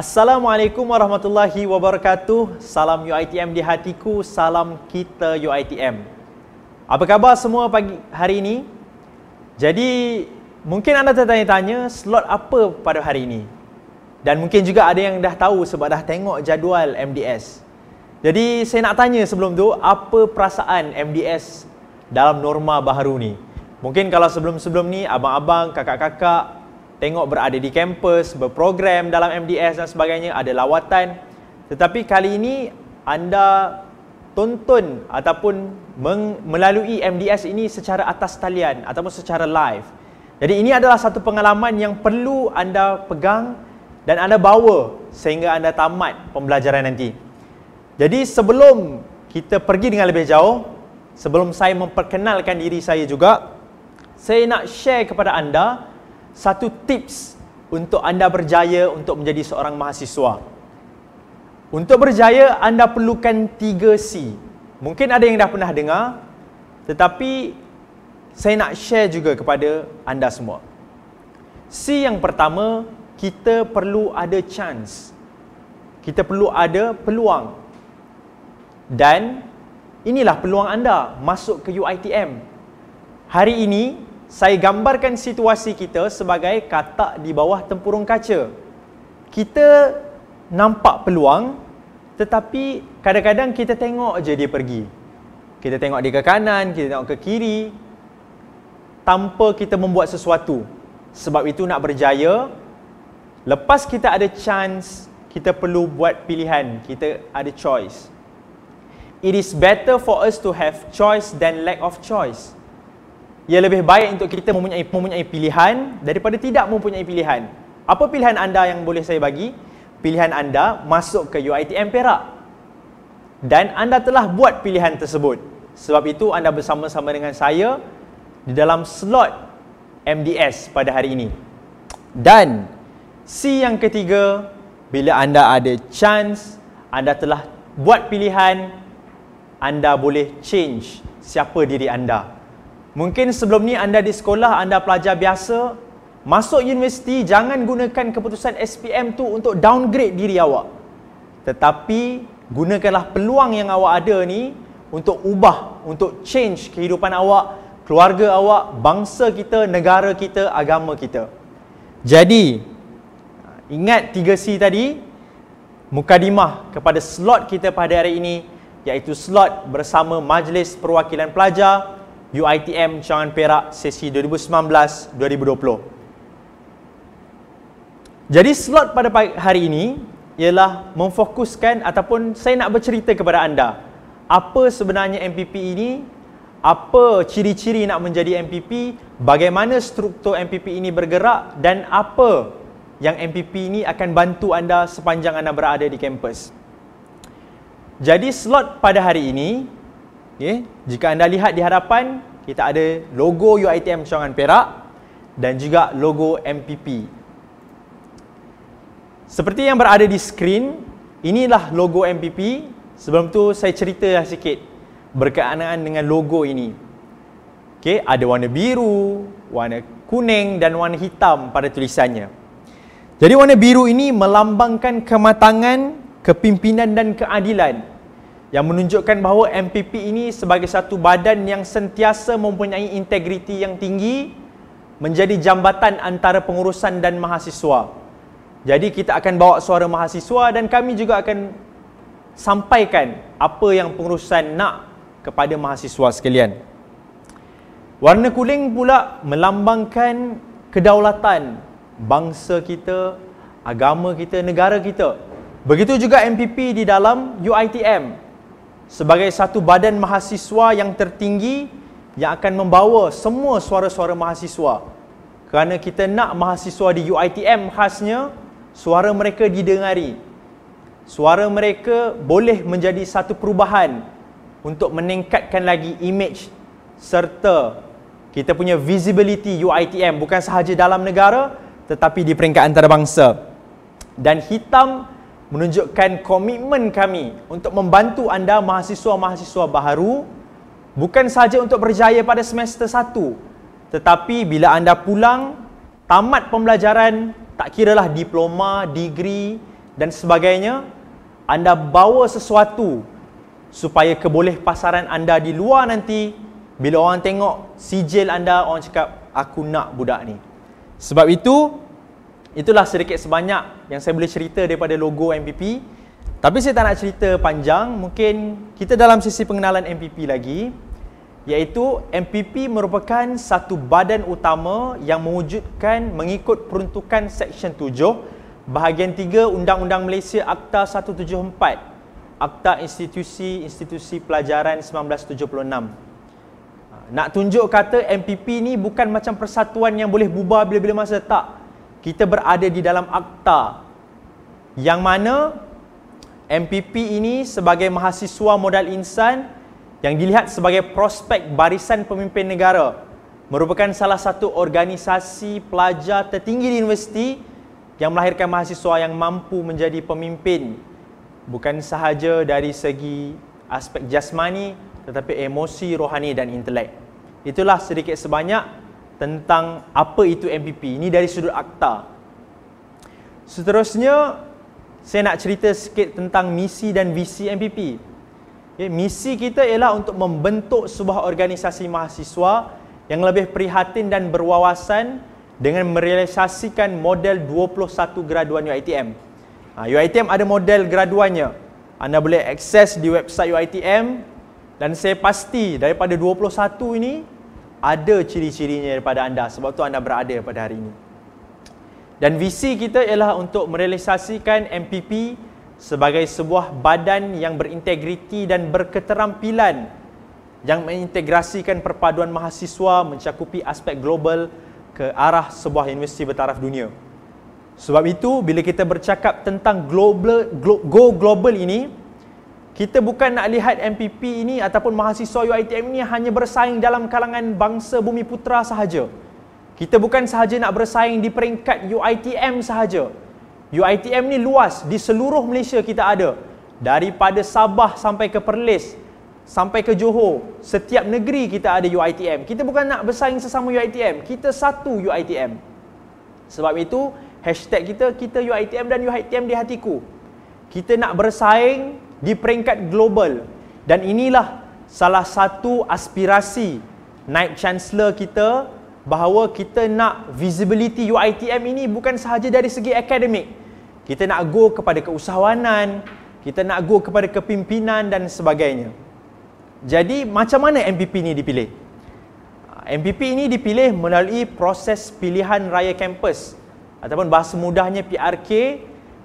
Assalamualaikum warahmatullahi wabarakatuh. Salam UiTM di hatiku, salam kita UiTM. Apa khabar semua pagi hari ini? Jadi mungkin anda tertanya-tanya slot apa pada hari ini. Dan mungkin juga ada yang dah tahu sebab dah tengok jadual MDS. Jadi saya nak tanya sebelum tu apa perasaan MDS dalam norma baharu ni? Mungkin kalau sebelum-sebelum ni abang-abang, kakak-kakak tengok berada di kampus, berprogram dalam MDS dan sebagainya, ada lawatan. Tetapi kali ini anda tonton ataupun melalui MDS ini secara atas talian ataupun secara live. Jadi ini adalah satu pengalaman yang perlu anda pegang dan anda bawa sehingga anda tamat pembelajaran nanti. Jadi sebelum kita pergi dengan lebih jauh, sebelum saya memperkenalkan diri saya juga, saya nak share kepada anda satu tips untuk anda berjaya untuk menjadi seorang mahasiswa. Untuk berjaya, anda perlukan 3C. Mungkin ada yang dah pernah dengar, tetapi saya nak share juga kepada anda semua. C yang pertama, kita perlu ada chance. Kita perlu ada peluang. Dan inilah peluang anda masuk ke UITM. Hari ini, saya gambarkan situasi kita sebagai katak di bawah tempurung kaca. Kita nampak peluang tetapi kadang-kadang kita tengok je dia pergi. Kita tengok dia ke kanan, kita tengok ke kiri tanpa kita membuat sesuatu. Sebab itu nak berjaya, lepas kita ada chance, kita perlu buat pilihan, kita ada choice. It is better for us to have choice than lack of choice ia lebih baik untuk kita mempunyai mempunyai pilihan daripada tidak mempunyai pilihan. Apa pilihan anda yang boleh saya bagi? Pilihan anda masuk ke UiTM Perak. Dan anda telah buat pilihan tersebut. Sebab itu anda bersama-sama dengan saya di dalam slot MDS pada hari ini. Dan C yang ketiga, bila anda ada chance, anda telah buat pilihan, anda boleh change siapa diri anda. Mungkin sebelum ni anda di sekolah, anda pelajar biasa, masuk universiti jangan gunakan keputusan SPM tu untuk downgrade diri awak. Tetapi gunakanlah peluang yang awak ada ni untuk ubah, untuk change kehidupan awak, keluarga awak, bangsa kita, negara kita, agama kita. Jadi ingat 3C tadi mukadimah kepada slot kita pada hari ini iaitu slot bersama Majlis Perwakilan Pelajar UiTM Cawangan Perak sesi 2019-2020. Jadi slot pada hari ini ialah memfokuskan ataupun saya nak bercerita kepada anda apa sebenarnya MPP ini, apa ciri-ciri nak menjadi MPP, bagaimana struktur MPP ini bergerak dan apa yang MPP ini akan bantu anda sepanjang anda berada di kampus. Jadi slot pada hari ini Okay. Jika anda lihat di hadapan, kita ada logo UITM Cawangan Perak dan juga logo MPP. Seperti yang berada di skrin, inilah logo MPP. Sebelum tu saya cerita sikit berkenaan dengan logo ini. Okay, ada warna biru, warna kuning dan warna hitam pada tulisannya. Jadi warna biru ini melambangkan kematangan, kepimpinan dan keadilan yang menunjukkan bahawa MPP ini sebagai satu badan yang sentiasa mempunyai integriti yang tinggi menjadi jambatan antara pengurusan dan mahasiswa. Jadi kita akan bawa suara mahasiswa dan kami juga akan sampaikan apa yang pengurusan nak kepada mahasiswa sekalian. Warna kuning pula melambangkan kedaulatan bangsa kita, agama kita, negara kita. Begitu juga MPP di dalam UITM sebagai satu badan mahasiswa yang tertinggi yang akan membawa semua suara-suara mahasiswa kerana kita nak mahasiswa di UiTM khasnya suara mereka didengari suara mereka boleh menjadi satu perubahan untuk meningkatkan lagi image serta kita punya visibility UiTM bukan sahaja dalam negara tetapi di peringkat antarabangsa dan hitam menunjukkan komitmen kami untuk membantu anda mahasiswa-mahasiswa baharu bukan sahaja untuk berjaya pada semester satu, tetapi bila anda pulang tamat pembelajaran tak kiralah diploma, degree dan sebagainya anda bawa sesuatu supaya keboleh pasaran anda di luar nanti bila orang tengok sijil anda orang cakap aku nak budak ni sebab itu itulah sedikit sebanyak yang saya boleh cerita daripada logo MPP. Tapi saya tak nak cerita panjang, mungkin kita dalam sesi pengenalan MPP lagi. Iaitu MPP merupakan satu badan utama yang mewujudkan mengikut peruntukan Seksyen 7 bahagian 3 Undang-Undang Malaysia Akta 174 Akta Institusi-Institusi Pelajaran 1976. Nak tunjuk kata MPP ni bukan macam persatuan yang boleh bubar bila-bila masa, tak kita berada di dalam akta yang mana MPP ini sebagai mahasiswa modal insan yang dilihat sebagai prospek barisan pemimpin negara merupakan salah satu organisasi pelajar tertinggi di universiti yang melahirkan mahasiswa yang mampu menjadi pemimpin bukan sahaja dari segi aspek jasmani tetapi emosi, rohani dan intelek. Itulah sedikit sebanyak tentang apa itu MPP. Ini dari sudut akta. Seterusnya, saya nak cerita sikit tentang misi dan visi MPP. Okay, misi kita ialah untuk membentuk sebuah organisasi mahasiswa yang lebih prihatin dan berwawasan dengan merealisasikan model 21 graduan UiTM. Ha, UiTM ada model graduannya. Anda boleh akses di website UiTM dan saya pasti daripada 21 ini ada ciri-cirinya daripada anda sebab tu anda berada pada hari ini. Dan visi kita ialah untuk merealisasikan MPP sebagai sebuah badan yang berintegriti dan berketerampilan yang mengintegrasikan perpaduan mahasiswa mencakupi aspek global ke arah sebuah universiti bertaraf dunia. Sebab itu bila kita bercakap tentang global go global ini kita bukan nak lihat MPP ini ataupun mahasiswa UITM ini hanya bersaing dalam kalangan bangsa bumi putra sahaja. Kita bukan sahaja nak bersaing di peringkat UITM sahaja. UITM ni luas di seluruh Malaysia kita ada. Daripada Sabah sampai ke Perlis, sampai ke Johor, setiap negeri kita ada UITM. Kita bukan nak bersaing sesama UITM, kita satu UITM. Sebab itu, hashtag kita, kita UITM dan UITM di hatiku. Kita nak bersaing di peringkat global dan inilah salah satu aspirasi naib chancellor kita bahawa kita nak visibility UiTM ini bukan sahaja dari segi akademik kita nak go kepada keusahawanan kita nak go kepada kepimpinan dan sebagainya jadi macam mana MPP ini dipilih MPP ini dipilih melalui proses pilihan raya kampus ataupun bahasa mudahnya PRK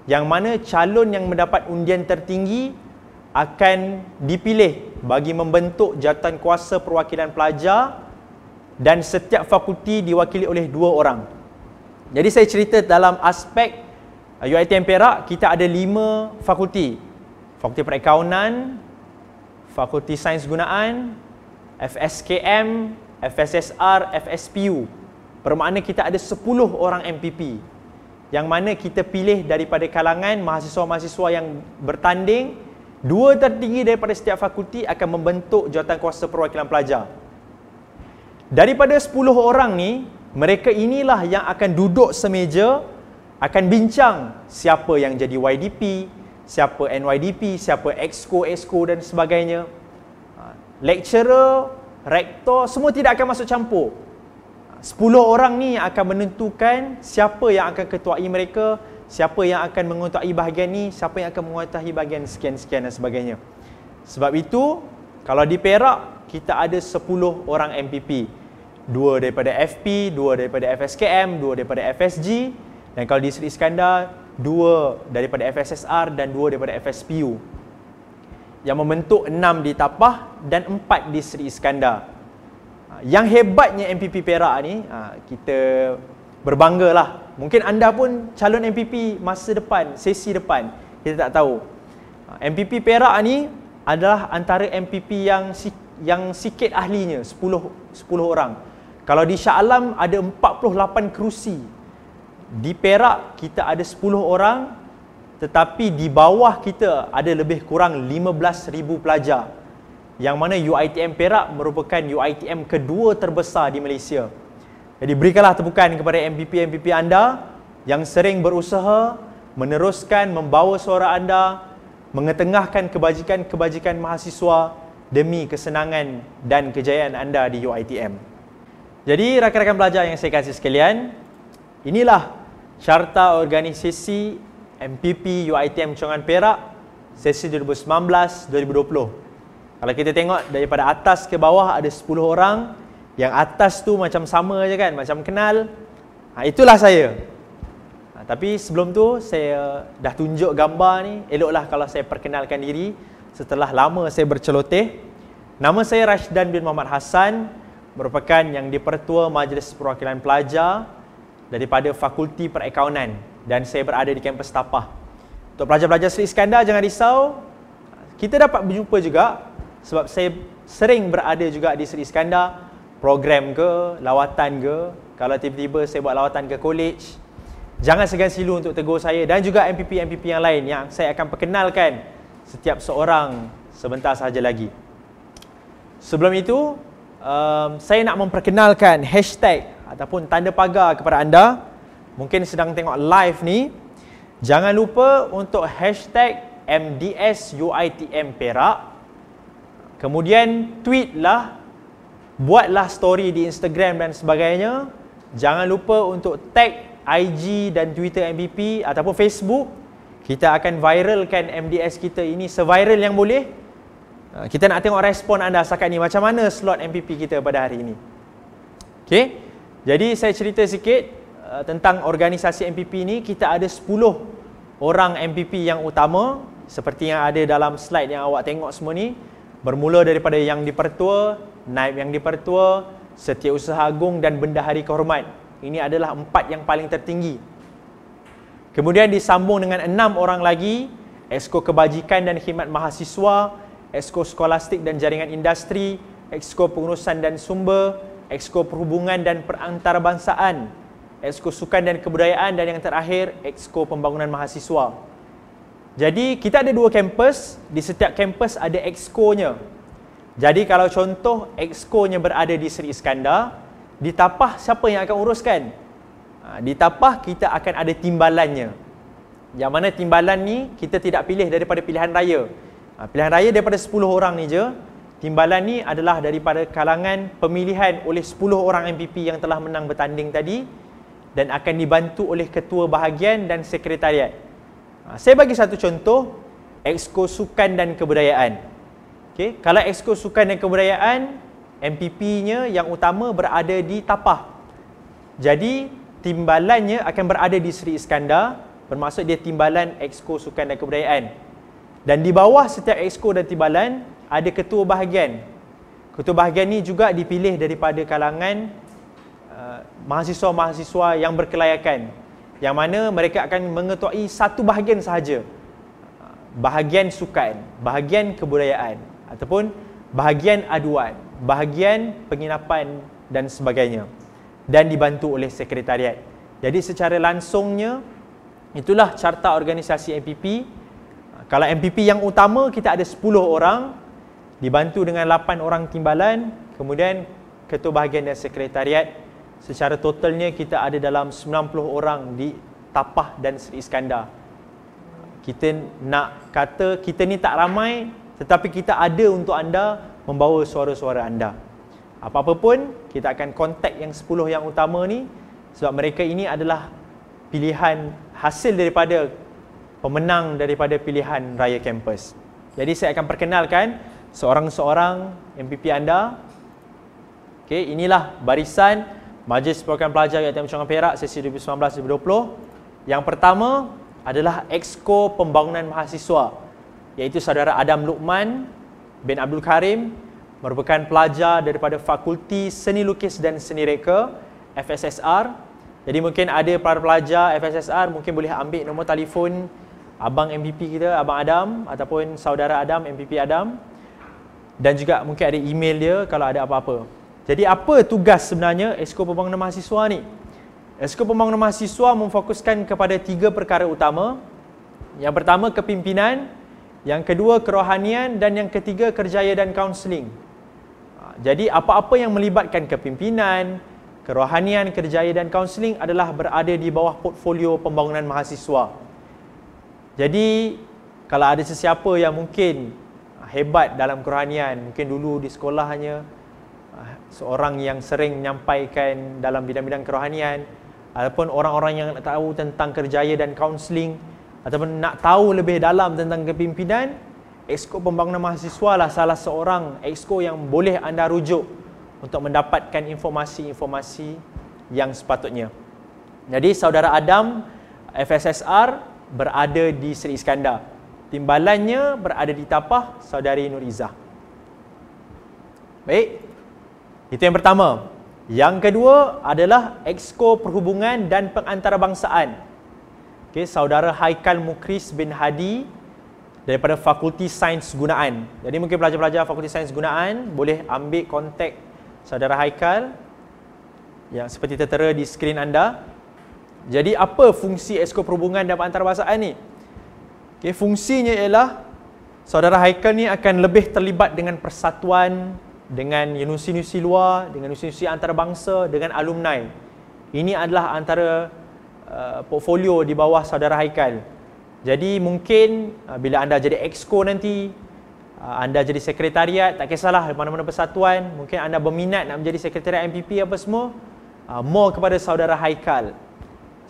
yang mana calon yang mendapat undian tertinggi akan dipilih bagi membentuk jawatan kuasa perwakilan pelajar dan setiap fakulti diwakili oleh dua orang. Jadi saya cerita dalam aspek UiTM uh, Perak, kita ada lima fakulti. Fakulti Perakaunan, Fakulti Sains Gunaan, FSKM, FSSR, FSPU. Bermakna kita ada sepuluh orang MPP yang mana kita pilih daripada kalangan mahasiswa-mahasiswa yang bertanding Dua tertinggi daripada setiap fakulti akan membentuk kuasa perwakilan pelajar. Daripada 10 orang ni, mereka inilah yang akan duduk semeja, akan bincang siapa yang jadi YDP, siapa NYDP, siapa EXCO, EXCO dan sebagainya. Ha, lecturer, rektor, semua tidak akan masuk campur. 10 ha, orang ni akan menentukan siapa yang akan ketuai mereka, siapa yang akan menguatai bahagian ni, siapa yang akan menguatai bahagian sekian-sekian dan sebagainya. Sebab itu, kalau di Perak, kita ada 10 orang MPP. Dua daripada FP, dua daripada FSKM, dua daripada FSG. Dan kalau di Sri Iskandar, dua daripada FSSR dan dua daripada FSPU. Yang membentuk enam di Tapah dan empat di Sri Iskandar. Yang hebatnya MPP Perak ni, ha, kita berbanggalah Mungkin anda pun calon MPP masa depan, sesi depan. Kita tak tahu. Ah, MPP Perak ni adalah antara MPP yang yang sikit ahlinya, 10 10 orang. Kalau di Shah Alam ada 48 kerusi. Di Perak kita ada 10 orang tetapi di bawah kita ada lebih kurang 15,000 pelajar. Yang mana UITM Perak merupakan UITM kedua terbesar di Malaysia. Jadi berikanlah tepukan kepada MPP-MPP anda yang sering berusaha meneruskan membawa suara anda mengetengahkan kebajikan-kebajikan mahasiswa demi kesenangan dan kejayaan anda di UiTM. Jadi rakan-rakan pelajar yang saya kasih sekalian, inilah carta organisasi MPP UiTM Cungan Perak sesi 2019-2020. Kalau kita tengok daripada atas ke bawah ada 10 orang yang atas tu macam sama je kan Macam kenal ha, Itulah saya ha, Tapi sebelum tu Saya dah tunjuk gambar ni Eloklah kalau saya perkenalkan diri Setelah lama saya berceloteh Nama saya Rashdan bin Muhammad Hassan Merupakan yang dipertua Majlis Perwakilan Pelajar Daripada Fakulti Perakaunan Dan saya berada di kampus Tapah Untuk pelajar-pelajar Sri Iskandar jangan risau Kita dapat berjumpa juga Sebab saya sering berada juga di Sri Iskandar program ke, lawatan ke, kalau tiba-tiba saya buat lawatan ke college, jangan segan silu untuk tegur saya dan juga MPP-MPP yang lain yang saya akan perkenalkan setiap seorang sebentar sahaja lagi. Sebelum itu, um, saya nak memperkenalkan hashtag ataupun tanda pagar kepada anda. Mungkin sedang tengok live ni. Jangan lupa untuk hashtag MDSUITM Perak. Kemudian tweetlah buatlah story di Instagram dan sebagainya. Jangan lupa untuk tag IG dan Twitter MVP ataupun Facebook. Kita akan viralkan MDS kita ini seviral yang boleh. Uh, kita nak tengok respon anda setakat ni macam mana slot MPP kita pada hari ini. Okay. Jadi saya cerita sikit uh, tentang organisasi MPP ni. Kita ada 10 orang MPP yang utama seperti yang ada dalam slide yang awak tengok semua ni bermula daripada yang dipertua naib yang dipertua, setiausaha agung dan bendahari kehormat. Ini adalah empat yang paling tertinggi. Kemudian disambung dengan enam orang lagi, Esko Kebajikan dan Khidmat Mahasiswa, Esko Skolastik dan Jaringan Industri, Esko Pengurusan dan Sumber, Esko Perhubungan dan Perantarabangsaan, Esko Sukan dan Kebudayaan dan yang terakhir, Esko Pembangunan Mahasiswa. Jadi kita ada dua kampus, di setiap kampus ada exco-nya. Jadi kalau contoh exco-nya berada di Sri Iskandar, di tapah siapa yang akan uruskan? Ha, di tapah kita akan ada timbalannya. Yang mana timbalan ni kita tidak pilih daripada pilihan raya. Ha, pilihan raya daripada 10 orang ni je. Timbalan ni adalah daripada kalangan pemilihan oleh 10 orang MPP yang telah menang bertanding tadi dan akan dibantu oleh ketua bahagian dan sekretariat. Ha, saya bagi satu contoh, Exco Sukan dan Kebudayaan. Okay. Kalau Exco Sukan dan Kebudayaan, MPP-nya yang utama berada di Tapah. Jadi, timbalannya akan berada di Sri Iskandar, bermaksud dia timbalan Exco Sukan dan Kebudayaan. Dan di bawah setiap Exco dan timbalan, ada ketua bahagian. Ketua bahagian ini juga dipilih daripada kalangan uh, mahasiswa-mahasiswa yang berkelayakan. Yang mana mereka akan mengetuai satu bahagian sahaja. Bahagian sukan, bahagian kebudayaan ataupun bahagian aduan, bahagian penginapan dan sebagainya dan dibantu oleh sekretariat. Jadi secara langsungnya itulah carta organisasi MPP. Kalau MPP yang utama kita ada 10 orang dibantu dengan 8 orang timbalan, kemudian ketua bahagian dan sekretariat. Secara totalnya kita ada dalam 90 orang di Tapah dan Sri Iskandar. Kita nak kata kita ni tak ramai tetapi kita ada untuk anda membawa suara-suara anda. Apa-apa pun, kita akan kontak yang 10 yang utama ni sebab mereka ini adalah pilihan hasil daripada pemenang daripada pilihan raya kampus. Jadi saya akan perkenalkan seorang-seorang MPP anda. Okey, inilah barisan Majlis Perwakilan Pelajar Yatim Pencongan Perak sesi 2019-2020. Yang pertama adalah Exco Pembangunan Mahasiswa iaitu saudara Adam Lukman bin Abdul Karim merupakan pelajar daripada Fakulti Seni Lukis dan Seni Reka FSSR. Jadi mungkin ada para pelajar FSSR mungkin boleh ambil nombor telefon abang MPP kita, abang Adam ataupun saudara Adam, MPP Adam dan juga mungkin ada email dia kalau ada apa-apa. Jadi apa tugas sebenarnya Esko Pembangunan Mahasiswa ni? Esko Pembangunan Mahasiswa memfokuskan kepada tiga perkara utama. Yang pertama kepimpinan, yang kedua kerohanian dan yang ketiga kerjaya dan kaunseling. Ha, jadi apa-apa yang melibatkan kepimpinan, kerohanian, kerjaya dan kaunseling adalah berada di bawah portfolio pembangunan mahasiswa. Jadi kalau ada sesiapa yang mungkin ha, hebat dalam kerohanian, mungkin dulu di sekolah hanya ha, seorang yang sering menyampaikan dalam bidang-bidang kerohanian ataupun orang-orang yang tahu tentang kerjaya dan kaunseling, ataupun nak tahu lebih dalam tentang kepimpinan, Exco Pembangunan Mahasiswa lah salah seorang Exco yang boleh anda rujuk untuk mendapatkan informasi-informasi yang sepatutnya. Jadi saudara Adam FSSR berada di Seri Iskandar. Timbalannya berada di Tapah saudari Nurizah. Baik. Itu yang pertama. Yang kedua adalah Exco Perhubungan dan Pengantarabangsaan okay, saudara Haikal Mukris bin Hadi daripada Fakulti Sains Gunaan. Jadi mungkin pelajar-pelajar Fakulti Sains Gunaan boleh ambil kontak saudara Haikal yang seperti tertera di skrin anda. Jadi apa fungsi esko perhubungan dan antarabangsa ini? Okay, fungsinya ialah saudara Haikal ni akan lebih terlibat dengan persatuan, dengan universiti-universiti luar, dengan universiti antarabangsa, dengan alumni. Ini adalah antara Uh, portfolio di bawah saudara Haikal. Jadi mungkin uh, bila anda jadi exco nanti, uh, anda jadi sekretariat, tak kisahlah mana-mana persatuan, mungkin anda berminat nak menjadi sekretariat MPP apa semua, uh, more kepada saudara Haikal.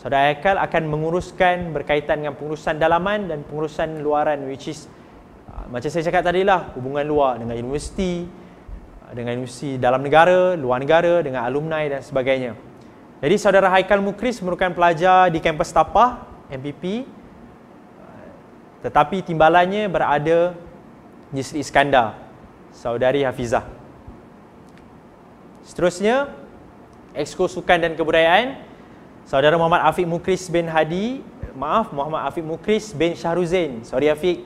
Saudara Haikal akan menguruskan berkaitan dengan pengurusan dalaman dan pengurusan luaran which is uh, macam saya cakap tadi lah, hubungan luar dengan universiti, uh, dengan universiti dalam negara, luar negara, dengan alumni dan sebagainya. Jadi saudara Haikal Mukris merupakan pelajar di kampus Tapah MPP tetapi timbalannya berada di Sri Iskandar saudari Hafizah. Seterusnya Exko Sukan dan Kebudayaan saudara Muhammad Afiq Mukris bin Hadi maaf Muhammad Afiq Mukris bin Syahruzain. Sorry Afiq.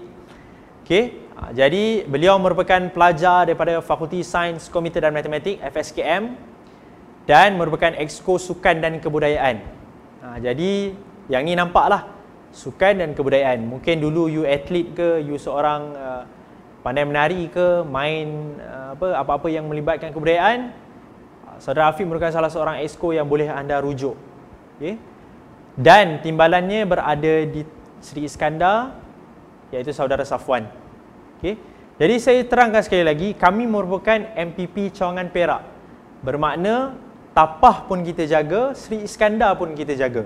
Okey, ah, jadi beliau merupakan pelajar daripada Fakulti Sains, Komputer dan Matematik FSKM dan merupakan eksko sukan dan kebudayaan. Ha, jadi yang ni nampaklah sukan dan kebudayaan. Mungkin dulu you atlet ke, you seorang uh, pandai menari ke, main uh, apa apa-apa yang melibatkan kebudayaan, uh, Saudara Afif merupakan salah seorang eksko yang boleh anda rujuk. Okay? Dan timbalannya berada di Sri Iskandar iaitu Saudara Safwan. Okay? Jadi saya terangkan sekali lagi, kami merupakan MPP Cawangan Perak. Bermakna Tapah pun kita jaga, Sri Iskandar pun kita jaga.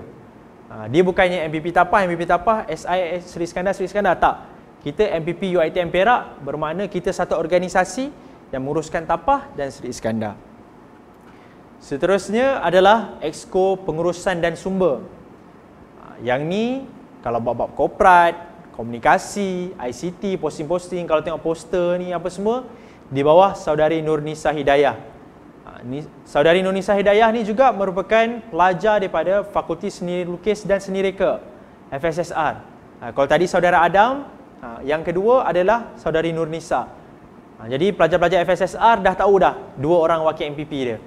Ha, dia bukannya MPP Tapah, MPP Tapah, SIS, Sri Iskandar, Sri Iskandar. Tak. Kita MPP UITM Perak bermakna kita satu organisasi yang menguruskan Tapah dan Sri Iskandar. Seterusnya adalah Exco Pengurusan dan Sumber. Ha, yang ni kalau bab-bab korporat, komunikasi, ICT, posting-posting, kalau tengok poster ni apa semua, di bawah saudari Nur Nisa Hidayah ni, saudari Nunisa Hidayah ni juga merupakan pelajar daripada Fakulti Seni Lukis dan Seni Reka FSSR. Ha, kalau tadi saudara Adam, ha, yang kedua adalah saudari Nurnisa. Ha, jadi pelajar-pelajar FSSR dah tahu dah dua orang wakil MPP dia.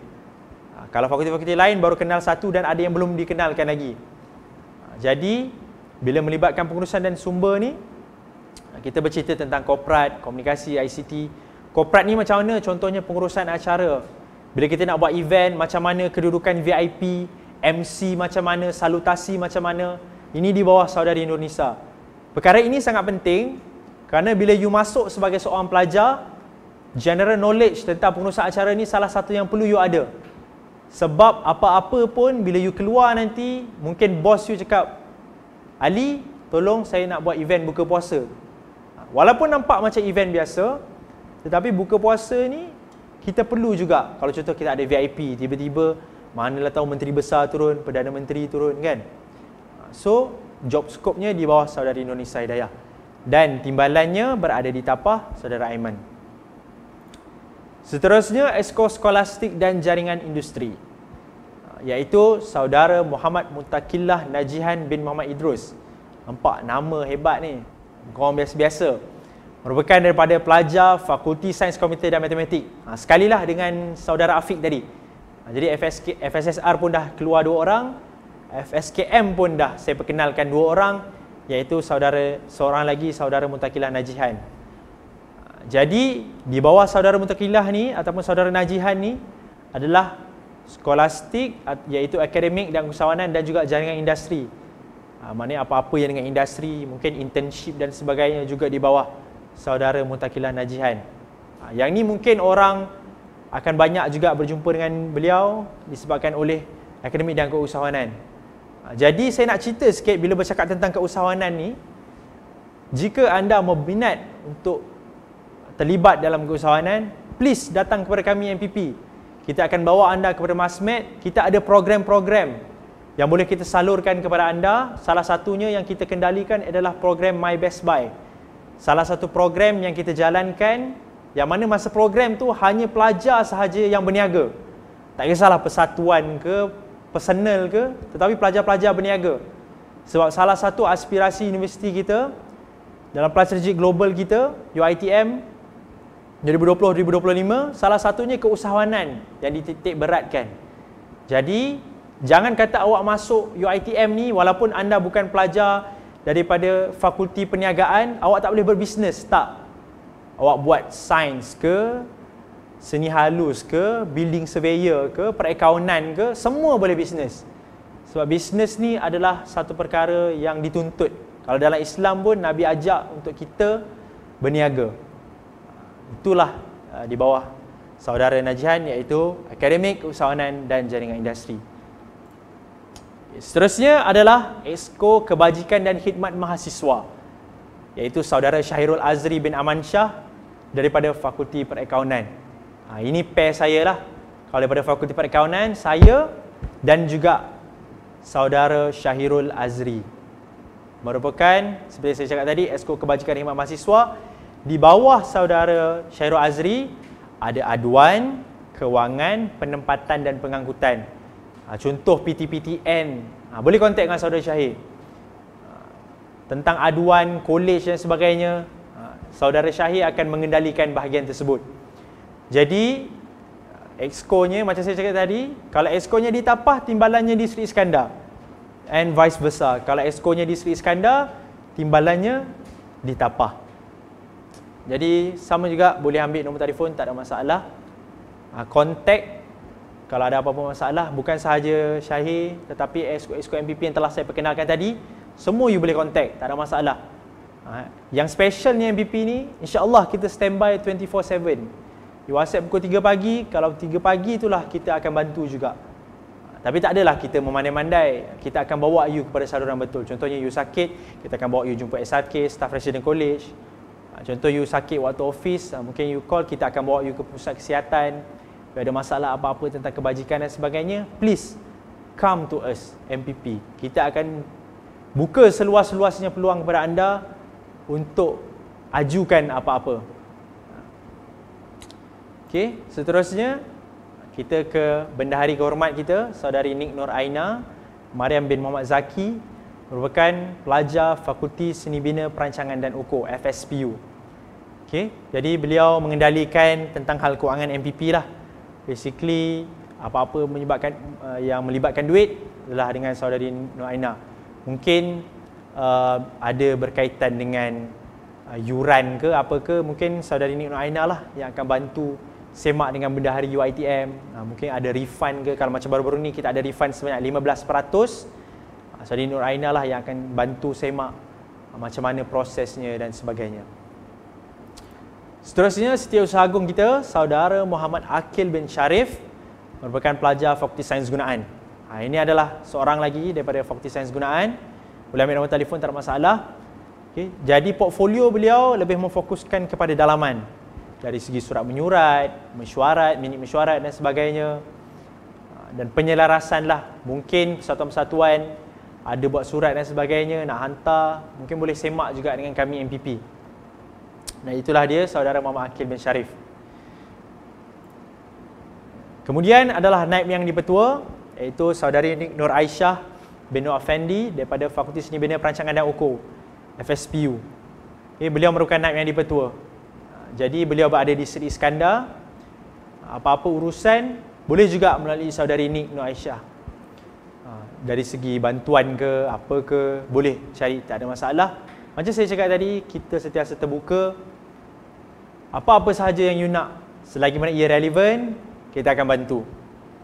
Ha, kalau fakulti-fakulti lain baru kenal satu dan ada yang belum dikenalkan lagi. Ha, jadi bila melibatkan pengurusan dan sumber ni ha, kita bercerita tentang korporat, komunikasi, ICT. Korporat ni macam mana contohnya pengurusan acara, bila kita nak buat event, macam mana kedudukan VIP, MC macam mana, salutasi macam mana. Ini di bawah saudari Indonesia. Perkara ini sangat penting kerana bila you masuk sebagai seorang pelajar, general knowledge tentang pengurusan acara ini salah satu yang perlu you ada. Sebab apa-apa pun bila you keluar nanti, mungkin bos you cakap, Ali, tolong saya nak buat event buka puasa. Walaupun nampak macam event biasa, tetapi buka puasa ni kita perlu juga kalau contoh kita ada VIP tiba-tiba mana lah tahu menteri besar turun perdana menteri turun kan so job scope-nya di bawah saudari Indonesia Hidayah dan timbalannya berada di tapah saudara Aiman seterusnya esko skolastik dan jaringan industri yaitu saudara Muhammad Muntakillah Najihan bin Muhammad Idrus empat nama hebat ni kau biasa-biasa merupakan daripada pelajar Fakulti Sains Komputer dan Matematik. Ha, sekalilah dengan saudara Afiq tadi. Ha, jadi FSK, FSSR pun dah keluar dua orang, FSKM pun dah saya perkenalkan dua orang iaitu saudara seorang lagi saudara Muntakilah Najihan. Ha, jadi di bawah saudara Muntakilah ni ataupun saudara Najihan ni adalah skolastik iaitu akademik dan usahawanan dan juga jaringan industri. Ha, maknanya apa-apa yang dengan industri, mungkin internship dan sebagainya juga di bawah saudara Muntakilah Najihan. Ha, yang ni mungkin orang akan banyak juga berjumpa dengan beliau disebabkan oleh akademik dan keusahawanan. Ha, jadi saya nak cerita sikit bila bercakap tentang keusahawanan ni, jika anda berminat untuk terlibat dalam keusahawanan, please datang kepada kami MPP. Kita akan bawa anda kepada Masmed. Kita ada program-program yang boleh kita salurkan kepada anda. Salah satunya yang kita kendalikan adalah program My Best Buy salah satu program yang kita jalankan yang mana masa program tu hanya pelajar sahaja yang berniaga. Tak kisahlah persatuan ke, personal ke, tetapi pelajar-pelajar berniaga. Sebab salah satu aspirasi universiti kita dalam plan strategik global kita, UITM 2020-2025, salah satunya keusahawanan yang dititik beratkan. Jadi, jangan kata awak masuk UITM ni walaupun anda bukan pelajar daripada fakulti perniagaan awak tak boleh berbisnes tak awak buat sains ke seni halus ke building surveyor ke perakaunan ke semua boleh bisnes sebab bisnes ni adalah satu perkara yang dituntut kalau dalam Islam pun Nabi ajak untuk kita berniaga itulah uh, di bawah saudara Najihan iaitu akademik keusahawanan dan jaringan industri Seterusnya adalah Esko Kebajikan dan Khidmat Mahasiswa iaitu saudara Syahirul Azri bin Aman Shah daripada Fakulti Perakaunan. Ha, ini pair saya lah. Kalau daripada Fakulti Perakaunan, saya dan juga saudara Syahirul Azri. Merupakan, seperti saya cakap tadi, Esko Kebajikan dan Khidmat Mahasiswa. Di bawah saudara Syahirul Azri, ada aduan, kewangan, penempatan dan pengangkutan ha, contoh PTPTN ha, ah, boleh kontak dengan saudara Syahir ha, tentang aduan kolej dan sebagainya ha, saudara Syahir akan mengendalikan bahagian tersebut jadi exco-nya macam saya cakap tadi kalau exco-nya di Tapah, timbalannya di Sri Iskandar and vice versa kalau exco-nya di Sri Iskandar timbalannya di Tapah. jadi sama juga boleh ambil nombor telefon tak ada masalah ha, contact kalau ada apa-apa masalah bukan sahaja Syahir tetapi esko-esko MPP yang telah saya perkenalkan tadi semua you boleh contact tak ada masalah ha. yang special ni MPP ni Allah kita standby 24-7 you whatsapp pukul 3 pagi kalau 3 pagi itulah kita akan bantu juga ha, tapi tak adalah kita memandai-mandai. Kita akan bawa you kepada saluran betul. Contohnya you sakit, kita akan bawa you jumpa SRK, Staff Resident College. Ha, contoh you sakit waktu office, ha, mungkin you call, kita akan bawa you ke pusat kesihatan you ada masalah apa-apa tentang kebajikan dan sebagainya, please come to us, MPP. Kita akan buka seluas-luasnya peluang kepada anda untuk ajukan apa-apa. Okay, seterusnya, kita ke bendahari kehormat kita, saudari Nik Nur Aina, Mariam bin Muhammad Zaki, merupakan pelajar Fakulti Seni Bina Perancangan dan Ukur, FSPU. Okay. Jadi beliau mengendalikan tentang hal kewangan MPP lah basically apa-apa menyebabkan uh, yang melibatkan duit adalah dengan saudari Noaina. Mungkin uh, ada berkaitan dengan uh, yuran ke apa ke mungkin saudari Noaina lah yang akan bantu semak dengan benda hari UiTM. Uh, mungkin ada refund ke kalau macam baru-baru ni kita ada refund sebanyak 15%. Uh, ah, saudari Noaina lah yang akan bantu semak uh, macam mana prosesnya dan sebagainya. Seterusnya, setiausaha agung kita, saudara Muhammad Akil bin Sharif merupakan pelajar Fakulti Sains Gunaan. Ha, ini adalah seorang lagi daripada Fakulti Sains Gunaan. Boleh ambil nombor telefon, tak ada masalah. Okay. Jadi, portfolio beliau lebih memfokuskan kepada dalaman. Dari segi surat menyurat, mesyuarat, minit mesyuarat dan sebagainya. Ha, dan penyelarasan lah. Mungkin persatuan-persatuan ada buat surat dan sebagainya, nak hantar. Mungkin boleh semak juga dengan kami MPP. Nah itulah dia saudara Muhammad Akil bin Sharif. Kemudian adalah naib yang dipetua iaitu saudari Nur Aisyah bin Nur Afendi daripada Fakulti Seni Bina Perancangan dan Ukur FSPU. Okay, beliau merupakan naib yang dipetua. Jadi beliau berada di Seri Iskandar. Apa-apa urusan boleh juga melalui saudari Nik Nur Aisyah. Ha, dari segi bantuan ke apa ke boleh cari tak ada masalah. Macam saya cakap tadi, kita sentiasa terbuka apa-apa sahaja yang you nak selagi mana ia relevan, kita akan bantu.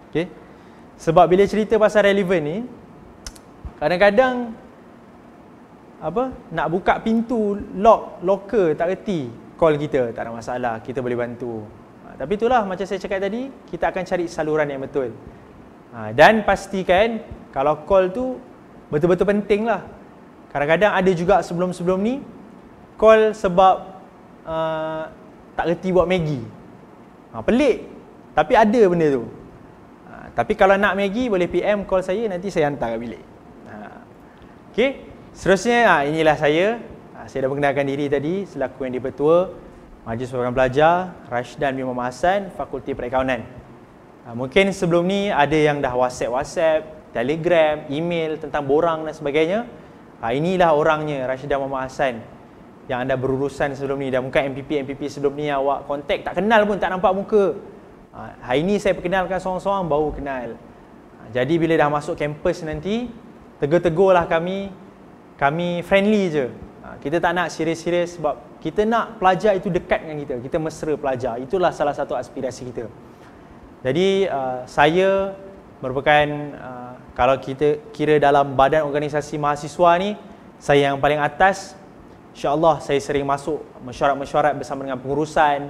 Okey. Sebab bila cerita pasal relevan ni, kadang-kadang apa? Nak buka pintu lock locker tak reti call kita, tak ada masalah, kita boleh bantu. Ha, tapi itulah macam saya cakap tadi, kita akan cari saluran yang betul. Ha, dan pastikan kalau call tu betul-betul pentinglah. Kadang-kadang ada juga sebelum-sebelum ni call sebab uh, tak reti buat Maggie, Ha, pelik. Tapi ada benda tu. Ha, tapi kalau nak Maggie boleh PM call saya nanti saya hantar kat bilik. Ha. Okay. Seterusnya ha, inilah saya. Ha, saya dah mengenalkan diri tadi selaku yang dipertua Majlis Orang Pelajar Rashdan bin Muhammad Hassan Fakulti Perakaunan. Ha, mungkin sebelum ni ada yang dah WhatsApp-WhatsApp, Telegram, email tentang borang dan sebagainya. Ha, inilah orangnya Rashidah Muhammad Hassan yang anda berurusan sebelum ni dan mungkin MPP-MPP sebelum ni awak kontak tak kenal pun tak nampak muka. Ha, hari ini saya perkenalkan seorang-seorang baru kenal. Ha, jadi bila dah masuk kampus nanti, tegur lah kami. Kami friendly je. Ha, kita tak nak serius-serius sebab kita nak pelajar itu dekat dengan kita. Kita mesra pelajar. Itulah salah satu aspirasi kita. Jadi uh, saya merupakan uh, kalau kita kira dalam badan organisasi mahasiswa ni saya yang paling atas insyaallah saya sering masuk mesyuarat-mesyuarat bersama dengan pengurusan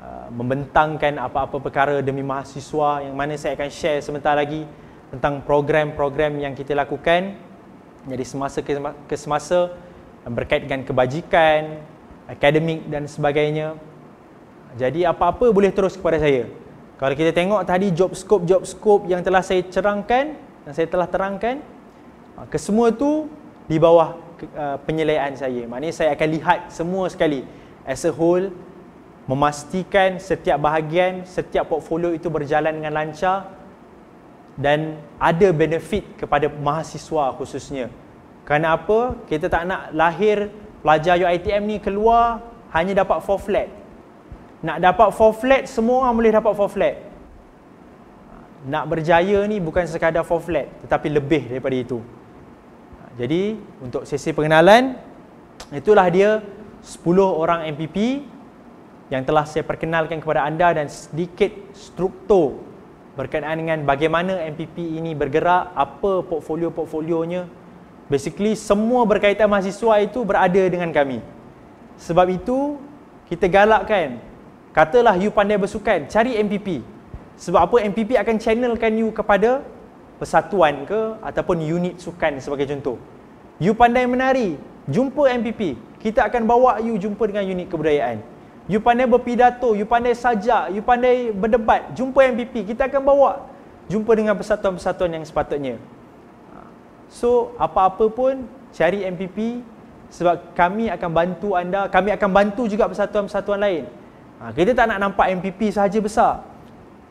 uh, membentangkan apa-apa perkara demi mahasiswa yang mana saya akan share sebentar lagi tentang program-program yang kita lakukan jadi semasa ke semasa uh, berkait dengan kebajikan akademik dan sebagainya jadi apa-apa boleh terus kepada saya kalau kita tengok tadi job scope job scope yang telah saya cerangkan yang saya telah terangkan ah, kesemua itu di bawah ah, penyelaian saya maknanya saya akan lihat semua sekali as a whole memastikan setiap bahagian setiap portfolio itu berjalan dengan lancar dan ada benefit kepada mahasiswa khususnya apa? kita tak nak lahir pelajar UiTM ni keluar hanya dapat 4 flat nak dapat 4 flat semua orang boleh dapat 4 flat nak berjaya ni bukan sekadar for flat tetapi lebih daripada itu. Jadi untuk sesi pengenalan itulah dia 10 orang MPP yang telah saya perkenalkan kepada anda dan sedikit struktur berkenaan dengan bagaimana MPP ini bergerak, apa portfolio-portfolionya. Basically semua berkaitan mahasiswa itu berada dengan kami. Sebab itu kita galakkan katalah you pandai bersukan, cari MPP. Sebab apa MPP akan channelkan you kepada persatuan ke ataupun unit sukan sebagai contoh. You pandai menari, jumpa MPP. Kita akan bawa you jumpa dengan unit kebudayaan. You pandai berpidato, you pandai sajak, you pandai berdebat, jumpa MPP. Kita akan bawa jumpa dengan persatuan-persatuan yang sepatutnya. So, apa-apa pun cari MPP sebab kami akan bantu anda, kami akan bantu juga persatuan-persatuan lain. Ha, kita tak nak nampak MPP sahaja besar.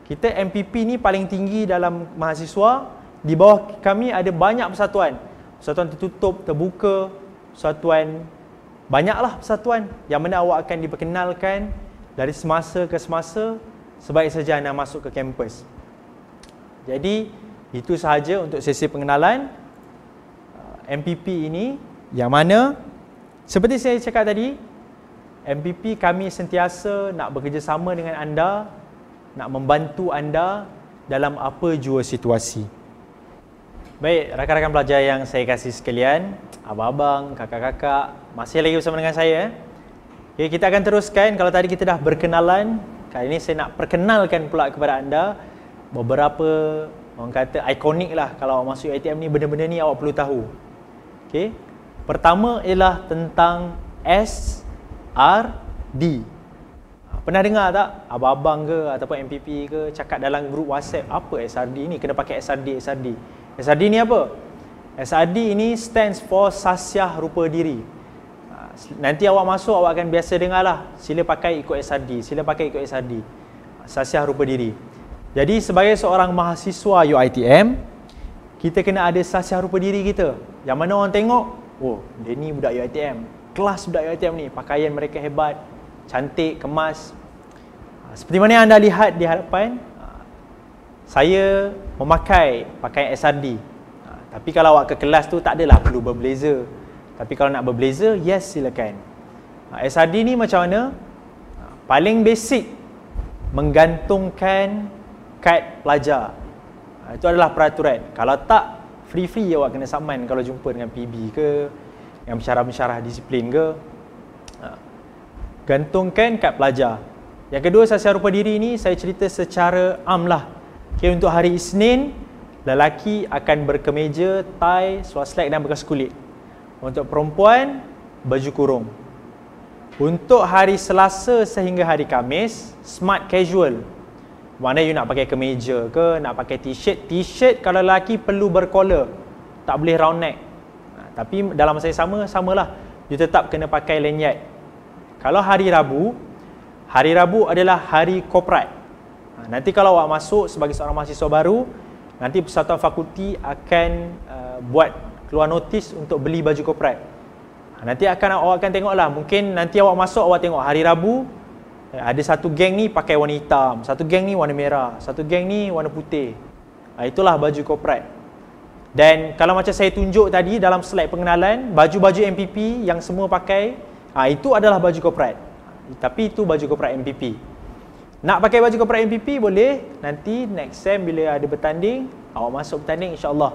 Kita MPP ni paling tinggi dalam mahasiswa. Di bawah kami ada banyak persatuan. Persatuan tertutup, terbuka, persatuan banyaklah persatuan yang mana awak akan diperkenalkan dari semasa ke semasa sebaik saja anda masuk ke kampus. Jadi itu sahaja untuk sesi pengenalan uh, MPP ini yang mana seperti saya cakap tadi MPP kami sentiasa nak bekerjasama dengan anda nak membantu anda dalam apa jua situasi. Baik, rakan-rakan pelajar yang saya kasih sekalian, abang-abang, kakak-kakak, masih lagi bersama dengan saya. Eh. Okay, kita akan teruskan, kalau tadi kita dah berkenalan, kali ini saya nak perkenalkan pula kepada anda beberapa orang kata ikonik lah kalau awak masuk ITM ni, benda-benda ni awak perlu tahu. Okay. Pertama ialah tentang SRD. Pernah dengar tak abang-abang ke ataupun MPP ke cakap dalam grup WhatsApp apa SRD ni kena pakai SRD SRD. SRD ni apa? SRD ini stands for Sasyah Rupa Diri. Ha, nanti awak masuk awak akan biasa dengar lah Sila pakai ikut SRD Sila pakai ikut SRD ha, Sasyah rupa diri Jadi sebagai seorang mahasiswa UITM Kita kena ada sasyah rupa diri kita Yang mana orang tengok Oh dia ni budak UITM Kelas budak UITM ni Pakaian mereka hebat cantik, kemas. Ah, seperti mana anda lihat di hadapan, ah, saya memakai pakaian SRD. Ah, tapi kalau awak ke kelas tu tak adalah perlu berblazer. Tapi kalau nak berblazer, yes silakan. SRD ni macam mana? Paling basic menggantungkan kad pelajar. Itu adalah peraturan. Kalau tak free-free awak kena saman kalau jumpa dengan PB ke yang bicara-bicara disiplin ke gantungkan kat pelajar. Yang kedua sasihan rupa diri ni saya cerita secara am lah. Okay, untuk hari Isnin, lelaki akan berkemeja, tie, swaslek dan bekas kulit. Untuk perempuan, baju kurung. Untuk hari Selasa sehingga hari Kamis, smart casual. Mana you nak pakai kemeja ke, nak pakai t-shirt. T-shirt kalau lelaki perlu berkola. Tak boleh round neck. Ha, tapi dalam masa yang sama, samalah. You tetap kena pakai lanyard. Kalau hari Rabu, hari Rabu adalah hari corporate. Ha, nanti kalau awak masuk sebagai seorang mahasiswa baru, nanti persatuan fakulti akan uh, buat keluar notis untuk beli baju corporate. Ha, nanti akan awak akan lah. mungkin nanti awak masuk awak tengok hari Rabu eh, ada satu geng ni pakai warna hitam, satu geng ni warna merah, satu geng ni warna putih. Ha, itulah baju corporate. Dan kalau macam saya tunjuk tadi dalam slide pengenalan, baju-baju MPP yang semua pakai Ha, itu adalah baju korporat. Tapi itu baju korporat MPP. Nak pakai baju korporat MPP boleh. Nanti next sem bila ada bertanding, awak masuk bertanding insya-Allah.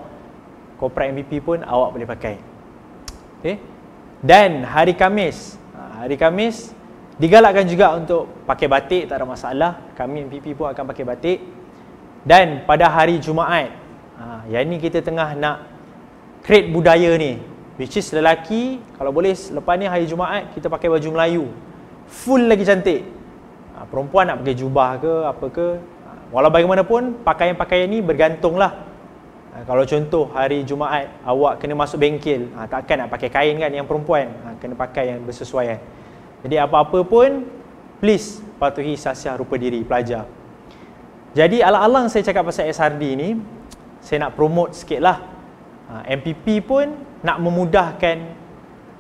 Korporat MPP pun awak boleh pakai. Okey. Dan hari Khamis, ah, hari Khamis digalakkan juga untuk pakai batik tak ada masalah. Kami MPP pun akan pakai batik. Dan pada hari Jumaat, ha, yang ni kita tengah nak create budaya ni Which is lelaki Kalau boleh lepas ni hari Jumaat Kita pakai baju Melayu Full lagi cantik ha, Perempuan nak pakai jubah ke apa ke ha, Walau bagaimanapun Pakaian-pakaian ni bergantung lah ha, Kalau contoh hari Jumaat Awak kena masuk bengkel ha, Takkan nak pakai kain kan yang perempuan ha, Kena pakai yang bersesuaian Jadi apa-apa pun Please patuhi sasiah rupa diri pelajar Jadi alang-alang saya cakap pasal SRD ni Saya nak promote sikit lah ha, MPP pun nak memudahkan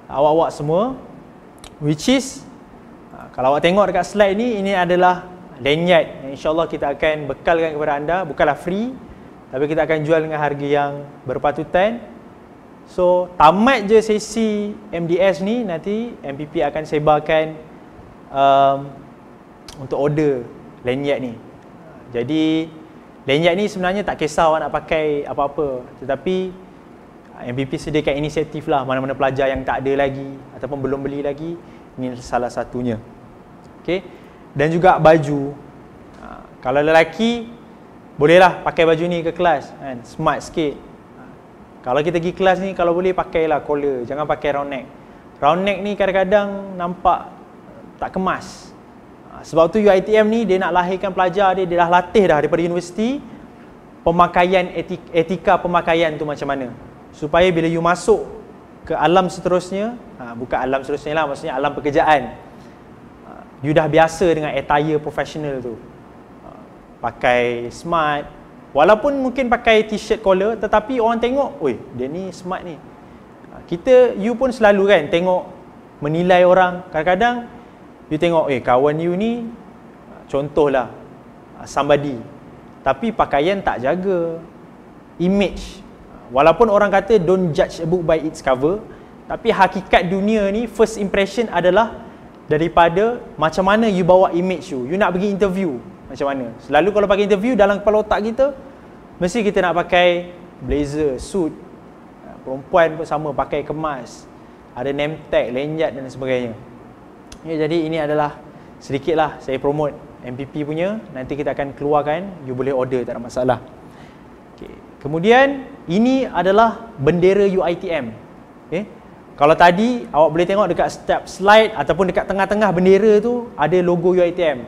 awak-awak semua which is ha, kalau awak tengok dekat slide ni ini adalah lanyard yang insyaallah kita akan bekalkan kepada anda bukanlah free tapi kita akan jual dengan harga yang berpatutan so tamat je sesi MDS ni nanti MPP akan sebarkan um, untuk order lanyard ni jadi lanyard ni sebenarnya tak kisah awak nak pakai apa-apa tetapi MVP sediakan inisiatif lah mana-mana pelajar yang tak ada lagi ataupun belum beli lagi ini salah satunya okay. dan juga baju ha, kalau lelaki bolehlah pakai baju ni ke kelas kan? smart sikit ha, kalau kita pergi kelas ni kalau boleh pakailah collar jangan pakai round neck round neck ni kadang-kadang nampak tak kemas ha, sebab tu UITM ni dia nak lahirkan pelajar dia dia dah latih dah daripada universiti pemakaian etika, etika pemakaian tu macam mana supaya bila you masuk ke alam seterusnya ha, bukan alam seterusnya lah maksudnya alam pekerjaan ha, you dah biasa dengan attire professional tu ha, pakai smart walaupun mungkin pakai t-shirt collar tetapi orang tengok weh dia ni smart ni ha, kita you pun selalu kan tengok menilai orang kadang-kadang you tengok eh kawan you ni ha, contohlah ha, somebody tapi pakaian tak jaga image walaupun orang kata don't judge a book by its cover tapi hakikat dunia ni first impression adalah daripada macam mana you bawa image you you nak pergi interview macam mana selalu kalau pakai interview dalam kepala otak kita mesti kita nak pakai blazer suit perempuan pun sama pakai kemas ada name tag lenyat dan sebagainya ya, jadi ini adalah sedikitlah saya promote MPP punya nanti kita akan keluarkan you boleh order tak ada masalah okay. Kemudian ini adalah bendera UiTM. Okay. Eh, kalau tadi awak boleh tengok dekat step slide ataupun dekat tengah-tengah bendera tu ada logo UiTM.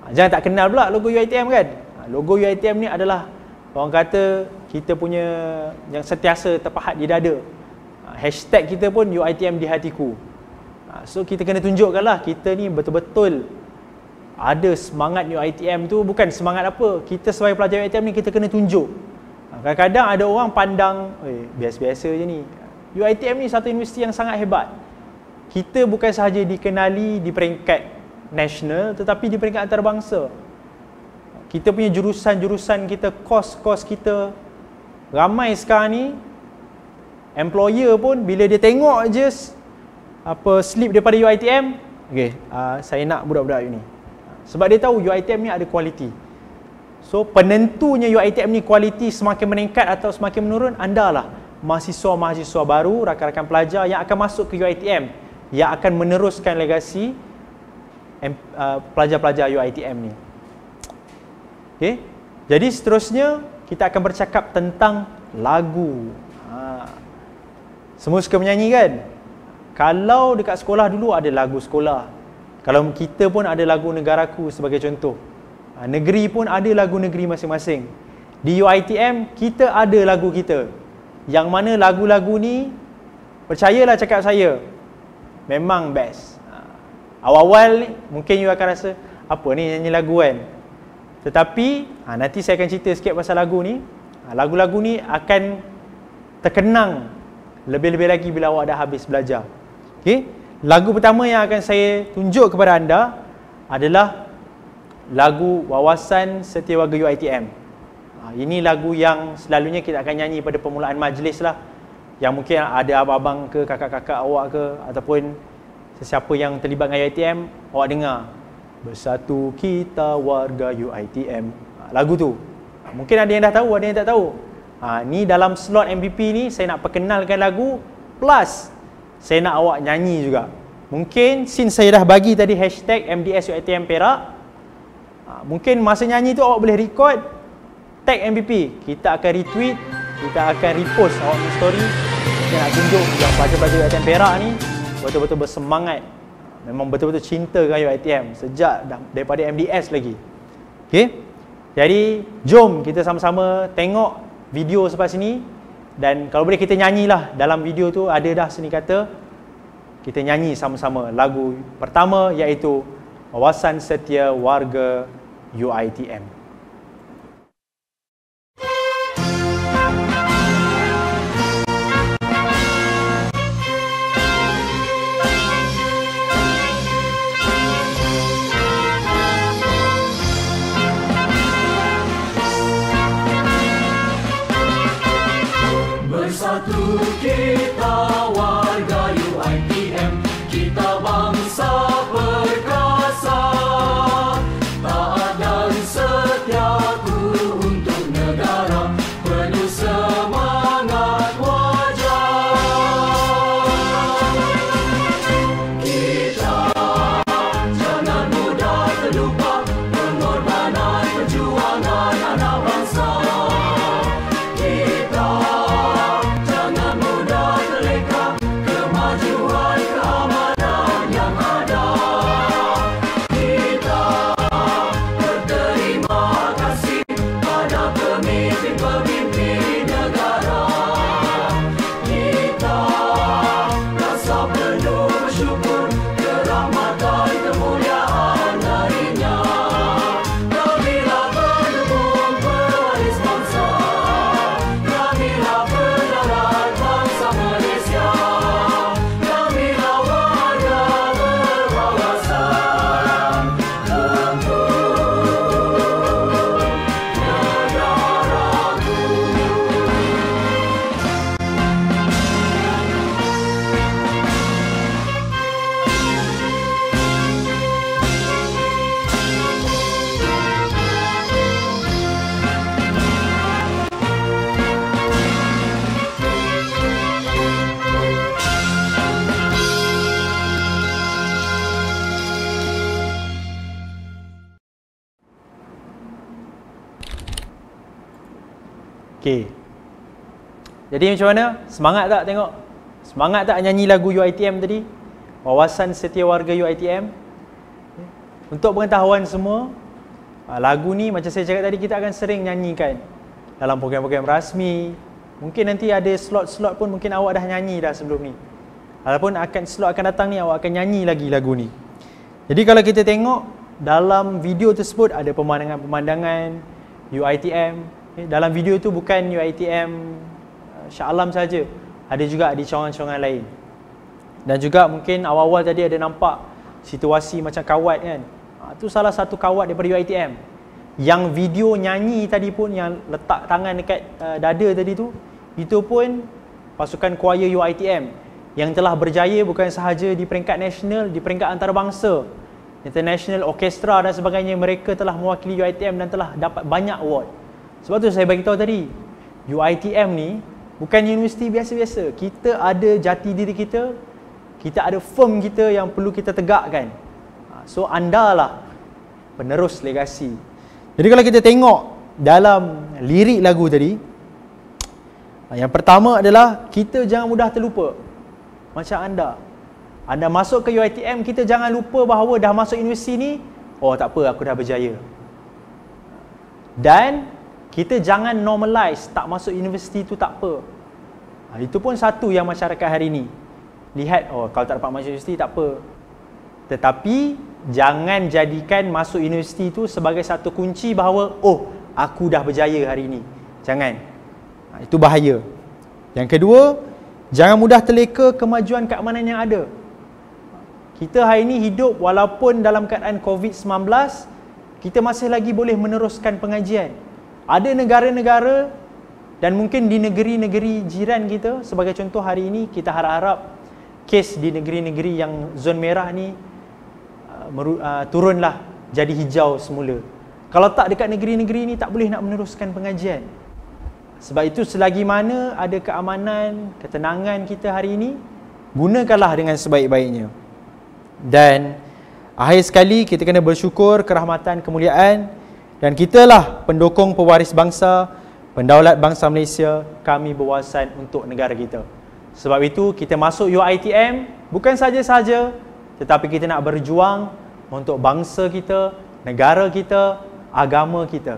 Ah, jangan tak kenal pula logo UiTM kan? Ah, logo UiTM ni adalah orang kata kita punya yang sentiasa terpahat di dada. Ah, hashtag kita pun UiTM di hatiku. So kita kena tunjukkanlah kita ni betul-betul ada semangat UiTM tu bukan semangat apa. Kita sebagai pelajar UiTM ni kita kena tunjuk Kadang-kadang ada orang pandang biasa-biasa je ni. UiTM ni satu universiti yang sangat hebat. Kita bukan sahaja dikenali di peringkat nasional tetapi di peringkat antarabangsa. Kita punya jurusan-jurusan kita, kos-kos kita ramai sekarang ni employer pun bila dia tengok je apa slip daripada UiTM, Okay, uh, ah, saya nak budak-budak ini. Sebab dia tahu UiTM ni ada kualiti. So penentunya UITM ni kualiti semakin meningkat atau semakin menurun andalah mahasiswa-mahasiswa baru, rakan-rakan pelajar yang akan masuk ke UITM yang akan meneruskan legasi uh, pelajar-pelajar UITM ni. Okay? Jadi seterusnya kita akan bercakap tentang lagu. Ha. Semua suka menyanyi kan? Kalau dekat sekolah dulu ada lagu sekolah. Kalau kita pun ada lagu negaraku sebagai contoh. Ha, negeri pun ada lagu negeri masing-masing. Di UiTM kita ada lagu kita. Yang mana lagu-lagu ni percayalah cakap saya memang best. Ha, awal-awal ni mungkin you akan rasa apa ni nyanyi lagu kan. Tetapi ha, nanti saya akan cerita sikit pasal lagu ni. Ha, lagu-lagu ni akan terkenang lebih-lebih lagi bila awak dah habis belajar. Okey. Lagu pertama yang akan saya tunjuk kepada anda adalah lagu wawasan setiawarga UiTM. Ha, ini lagu yang selalunya kita akan nyanyi pada permulaan majlis lah. Yang mungkin ada abang-abang ke, kakak-kakak awak ke ataupun sesiapa yang terlibat dengan UiTM, awak dengar. Bersatu kita warga UiTM. Ha, lagu tu. Ha, mungkin ada yang dah tahu, ada yang tak tahu. Ha, ni dalam slot MVP ni, saya nak perkenalkan lagu plus saya nak awak nyanyi juga. Mungkin since saya dah bagi tadi hashtag MDS UiTM Perak, Ha, mungkin masa nyanyi tu awak boleh record tag MPP, Kita akan retweet, kita akan repost awak punya story. Kita nak tunjuk yang pelajar-pelajar UITM Perak ni betul-betul bersemangat. Memang betul-betul cinta dengan UITM sejak daripada MDS lagi. Okay? Jadi, jom kita sama-sama tengok video sebab sini dan kalau boleh kita nyanyilah dalam video tu ada dah seni kata kita nyanyi sama-sama lagu pertama iaitu Wawasan Setia Warga UITM. macam mana? Semangat tak tengok? Semangat tak nyanyi lagu UITM tadi? Wawasan setia warga UITM? Untuk pengetahuan semua, ah, lagu ni macam saya cakap tadi, kita akan sering nyanyikan dalam program-program rasmi. Mungkin nanti ada slot-slot pun mungkin awak dah nyanyi dah sebelum ni. Ataupun akan slot akan datang ni, awak akan nyanyi lagi lagu ni. Jadi kalau kita tengok, dalam video tersebut ada pemandangan-pemandangan UITM. Eh, dalam video tu bukan UITM Shah Alam saja. Ada juga di cawangan-cawangan lain. Dan juga mungkin awal-awal tadi ada nampak situasi macam kawat kan. Itu ah, salah satu kawat daripada UiTM. Yang video nyanyi tadi pun yang letak tangan dekat uh, dada tadi tu, itu pun pasukan choir UiTM yang telah berjaya bukan sahaja di peringkat nasional, di peringkat antarabangsa. International Orchestra dan sebagainya mereka telah mewakili UiTM dan telah dapat banyak award. Sebab tu saya bagi tahu tadi, UiTM ni Bukan universiti biasa-biasa. Kita ada jati diri kita. Kita ada firm kita yang perlu kita tegakkan. Ha, so anda lah penerus legasi. Jadi kalau kita tengok dalam lirik lagu tadi, yang pertama adalah kita jangan mudah terlupa. Macam anda. Anda masuk ke UiTM, kita jangan lupa bahawa dah masuk universiti ni, oh tak apa aku dah berjaya. Dan kita jangan normalize tak masuk universiti tu tak apa. Ha, itu pun satu yang masyarakat hari ini lihat oh kalau tak dapat masuk universiti tak apa. Tetapi jangan jadikan masuk universiti tu sebagai satu kunci bahawa oh aku dah berjaya hari ini. Jangan. Ha, itu bahaya. Yang kedua, jangan mudah terleka kemajuan keamanan yang ada. Kita hari ini hidup walaupun dalam keadaan COVID-19, kita masih lagi boleh meneruskan pengajian. Ada negara-negara dan mungkin di negeri-negeri jiran kita sebagai contoh hari ini kita harap-harap kes di negeri-negeri yang zon merah ni uh, uh, turunlah jadi hijau semula. Kalau tak dekat negeri-negeri ni tak boleh nak meneruskan pengajian. Sebab itu selagi mana ada keamanan, ketenangan kita hari ini, gunakanlah dengan sebaik-baiknya. Dan akhir sekali kita kena bersyukur kerahmatan kemuliaan dan kitalah pendukung pewaris bangsa, pendaulat bangsa Malaysia, kami berwawasan untuk negara kita. Sebab itu kita masuk UITM bukan saja-saja tetapi kita nak berjuang untuk bangsa kita, negara kita, agama kita.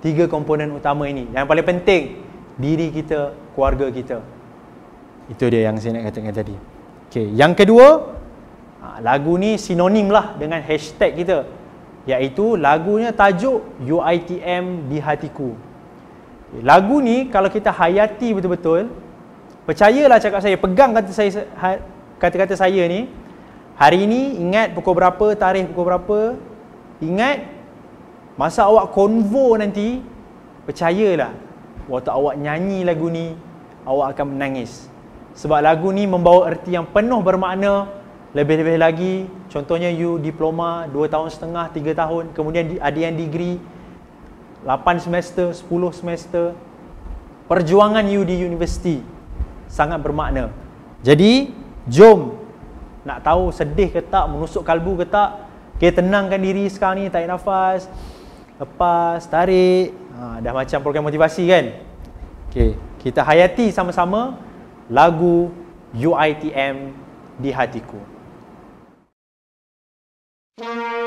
Tiga komponen utama ini. Yang paling penting, diri kita, keluarga kita. Itu dia yang saya nak katakan tadi. Okay. Yang kedua, ah, lagu ni sinonim lah dengan hashtag kita iaitu lagunya tajuk UITM di hatiku. Lagu ni kalau kita hayati betul-betul, percayalah cakap saya, pegang kata saya ha, kata-kata saya ni, hari ini ingat pukul berapa, tarikh pukul berapa, ingat masa awak konvo nanti, percayalah waktu awak nyanyi lagu ni, awak akan menangis. Sebab lagu ni membawa erti yang penuh bermakna, lebih-lebih lagi Contohnya you diploma 2 tahun setengah, 3 tahun, kemudian ada yang degree 8 semester, 10 semester. Perjuangan you di universiti sangat bermakna. Jadi, jom nak tahu sedih ke tak, menusuk kalbu ke tak, okay, tenangkan diri sekarang ni, tarik nafas, lepas, tarik, ha, dah macam program motivasi kan? Okay, kita hayati sama-sama lagu UITM di hatiku. Bye.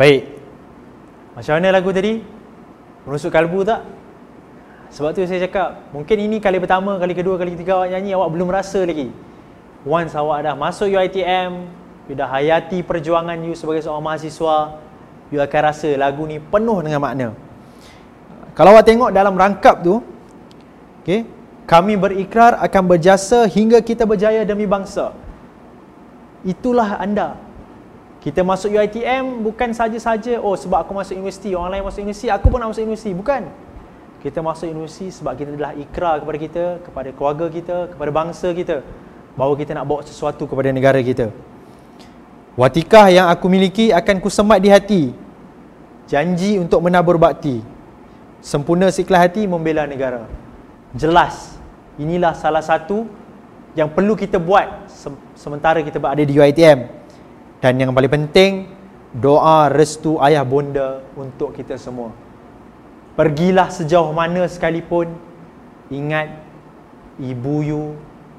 Baik. Macam mana lagu tadi? Merusuk kalbu tak? Sebab tu saya cakap, mungkin ini kali pertama, kali kedua, kali ketiga awak nyanyi, awak belum rasa lagi. Once awak dah masuk UITM, you dah hayati perjuangan you sebagai seorang mahasiswa, you akan rasa lagu ni penuh dengan makna. Kalau awak tengok dalam rangkap tu, okay, kami berikrar akan berjasa hingga kita berjaya demi bangsa. Itulah anda. Kita masuk UiTM bukan saja-saja oh sebab aku masuk universiti, orang lain masuk universiti, aku pun nak masuk universiti, bukan. Kita masuk universiti sebab kita telah ikrar kepada kita, kepada keluarga kita, kepada bangsa kita bahawa kita nak bawa sesuatu kepada negara kita. Watikah yang aku miliki akan ku semat di hati. Janji untuk menabur bakti. Sempurna siklah hati membela negara. Jelas. Inilah salah satu yang perlu kita buat sementara kita berada di UiTM. Dan yang paling penting, doa restu ayah bunda untuk kita semua. Pergilah sejauh mana sekalipun, ingat ibu you,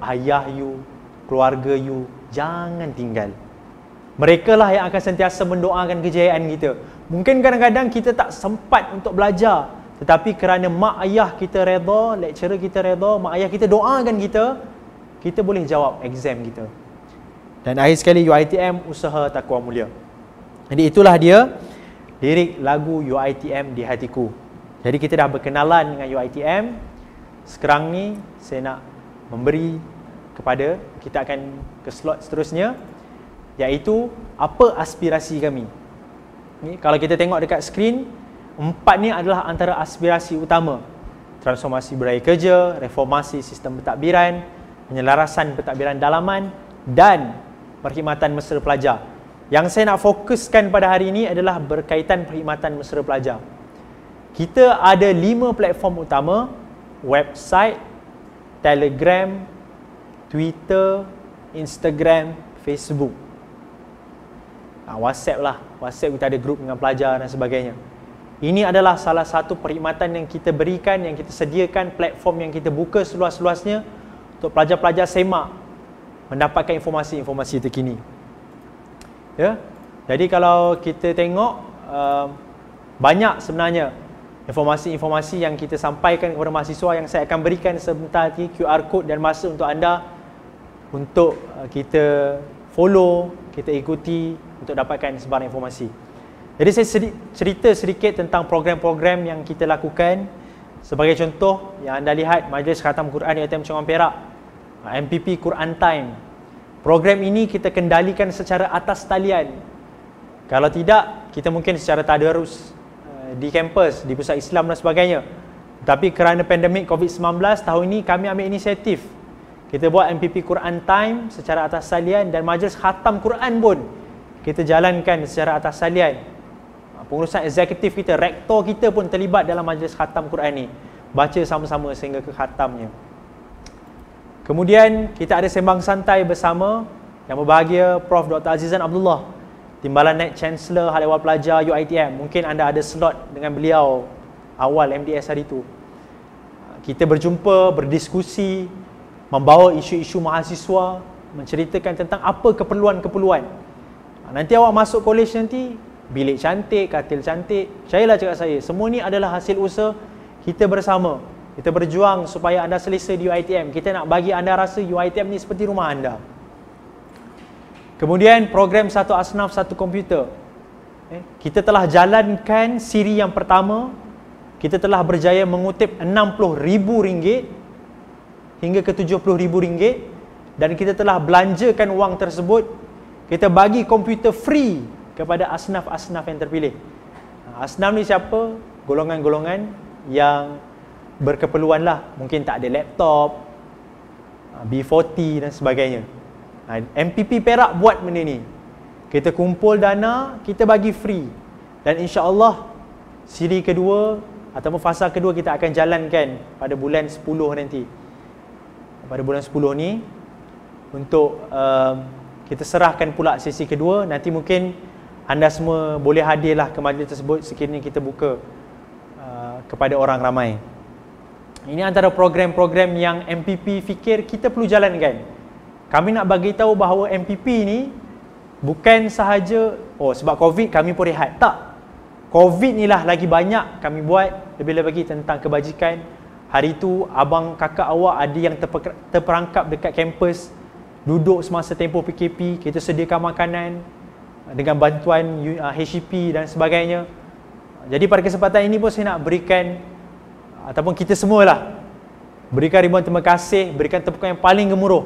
ayah you, keluarga you, jangan tinggal. Mereka lah yang akan sentiasa mendoakan kejayaan kita. Mungkin kadang-kadang kita tak sempat untuk belajar. Tetapi kerana mak ayah kita reda, lecturer kita reda, mak ayah kita doakan kita, kita boleh jawab exam kita. Dan akhir sekali UITM usaha takwa mulia. Jadi itulah dia lirik lagu UITM di hatiku. Jadi kita dah berkenalan dengan UITM. Sekarang ni saya nak memberi kepada kita akan ke slot seterusnya iaitu apa aspirasi kami. Ni kalau kita tengok dekat skrin empat ni adalah antara aspirasi utama. Transformasi budaya kerja, reformasi sistem pentadbiran, penyelarasan pentadbiran dalaman dan perkhidmatan mesra pelajar. Yang saya nak fokuskan pada hari ini adalah berkaitan perkhidmatan mesra pelajar. Kita ada lima platform utama, website, telegram, twitter, instagram, facebook. Ha, WhatsApp lah. WhatsApp kita ada grup dengan pelajar dan sebagainya. Ini adalah salah satu perkhidmatan yang kita berikan, yang kita sediakan, platform yang kita buka seluas-luasnya untuk pelajar-pelajar semak mendapatkan informasi-informasi terkini. Ya. Jadi kalau kita tengok uh, banyak sebenarnya informasi-informasi yang kita sampaikan kepada mahasiswa yang saya akan berikan sebentar lagi QR code dan masa untuk anda untuk uh, kita follow, kita ikuti untuk dapatkan sebarang informasi. Jadi saya sedi- cerita sedikit tentang program-program yang kita lakukan. Sebagai contoh, yang anda lihat Majlis Khatam Quran UiTM Cengkam Perak MPP Quran Time. Program ini kita kendalikan secara atas talian. Kalau tidak, kita mungkin secara tadarus eh, di kampus, di pusat Islam dan sebagainya. Tapi kerana pandemik COVID-19 tahun ini kami ambil inisiatif. Kita buat MPP Quran Time secara atas talian dan majlis khatam Quran pun kita jalankan secara atas talian. Ah, pengurusan eksekutif kita, rektor kita pun terlibat dalam majlis khatam Quran ini. Baca sama-sama sehingga ke khatamnya. Kemudian kita ada sembang santai bersama yang berbahagia Prof Dr Azizan Abdullah, Timbalan Net Chancellor Hal Ehwal Pelajar UiTM. Mungkin anda ada slot dengan beliau awal MDS hari itu. Kita berjumpa, berdiskusi, membawa isu-isu mahasiswa, menceritakan tentang apa keperluan-keperluan. Nanti awak masuk kolej nanti, bilik cantik, katil cantik. saya lah cakap saya, semua ni adalah hasil usaha kita bersama. Kita berjuang supaya anda selesa di UITM. Kita nak bagi anda rasa UITM ni seperti rumah anda. Kemudian program satu asnaf satu komputer. Eh, kita telah jalankan siri yang pertama. Kita telah berjaya mengutip RM60,000 hingga ke RM70,000 dan kita telah belanjakan wang tersebut. Kita bagi komputer free kepada asnaf-asnaf yang terpilih. Asnaf ni siapa? Golongan-golongan yang berkeperluan lah. Mungkin tak ada laptop, ah, B40 dan sebagainya. Ah, MPP Perak buat benda ni. Kita kumpul dana, kita bagi free. Dan insya Allah siri kedua ataupun fasa kedua kita akan jalankan pada bulan 10 nanti. Pada bulan 10 ni untuk um, kita serahkan pula sesi kedua nanti mungkin anda semua boleh hadirlah ke majlis tersebut sekiranya kita buka uh, kepada orang ramai. Ini antara program-program yang MPP fikir kita perlu jalankan. Kami nak bagi tahu bahawa MPP ni bukan sahaja oh sebab COVID kami pun rehat. Tak. COVID ni lah lagi banyak kami buat lebih-lebih lagi tentang kebajikan. Hari tu abang kakak awak ada yang terperangkap dekat kampus duduk semasa tempoh PKP, kita sediakan makanan dengan bantuan HCP uh, e dan sebagainya. Jadi pada kesempatan ini pun saya nak berikan ataupun kita semualah berikan ribuan terima kasih, berikan tepukan yang paling gemuruh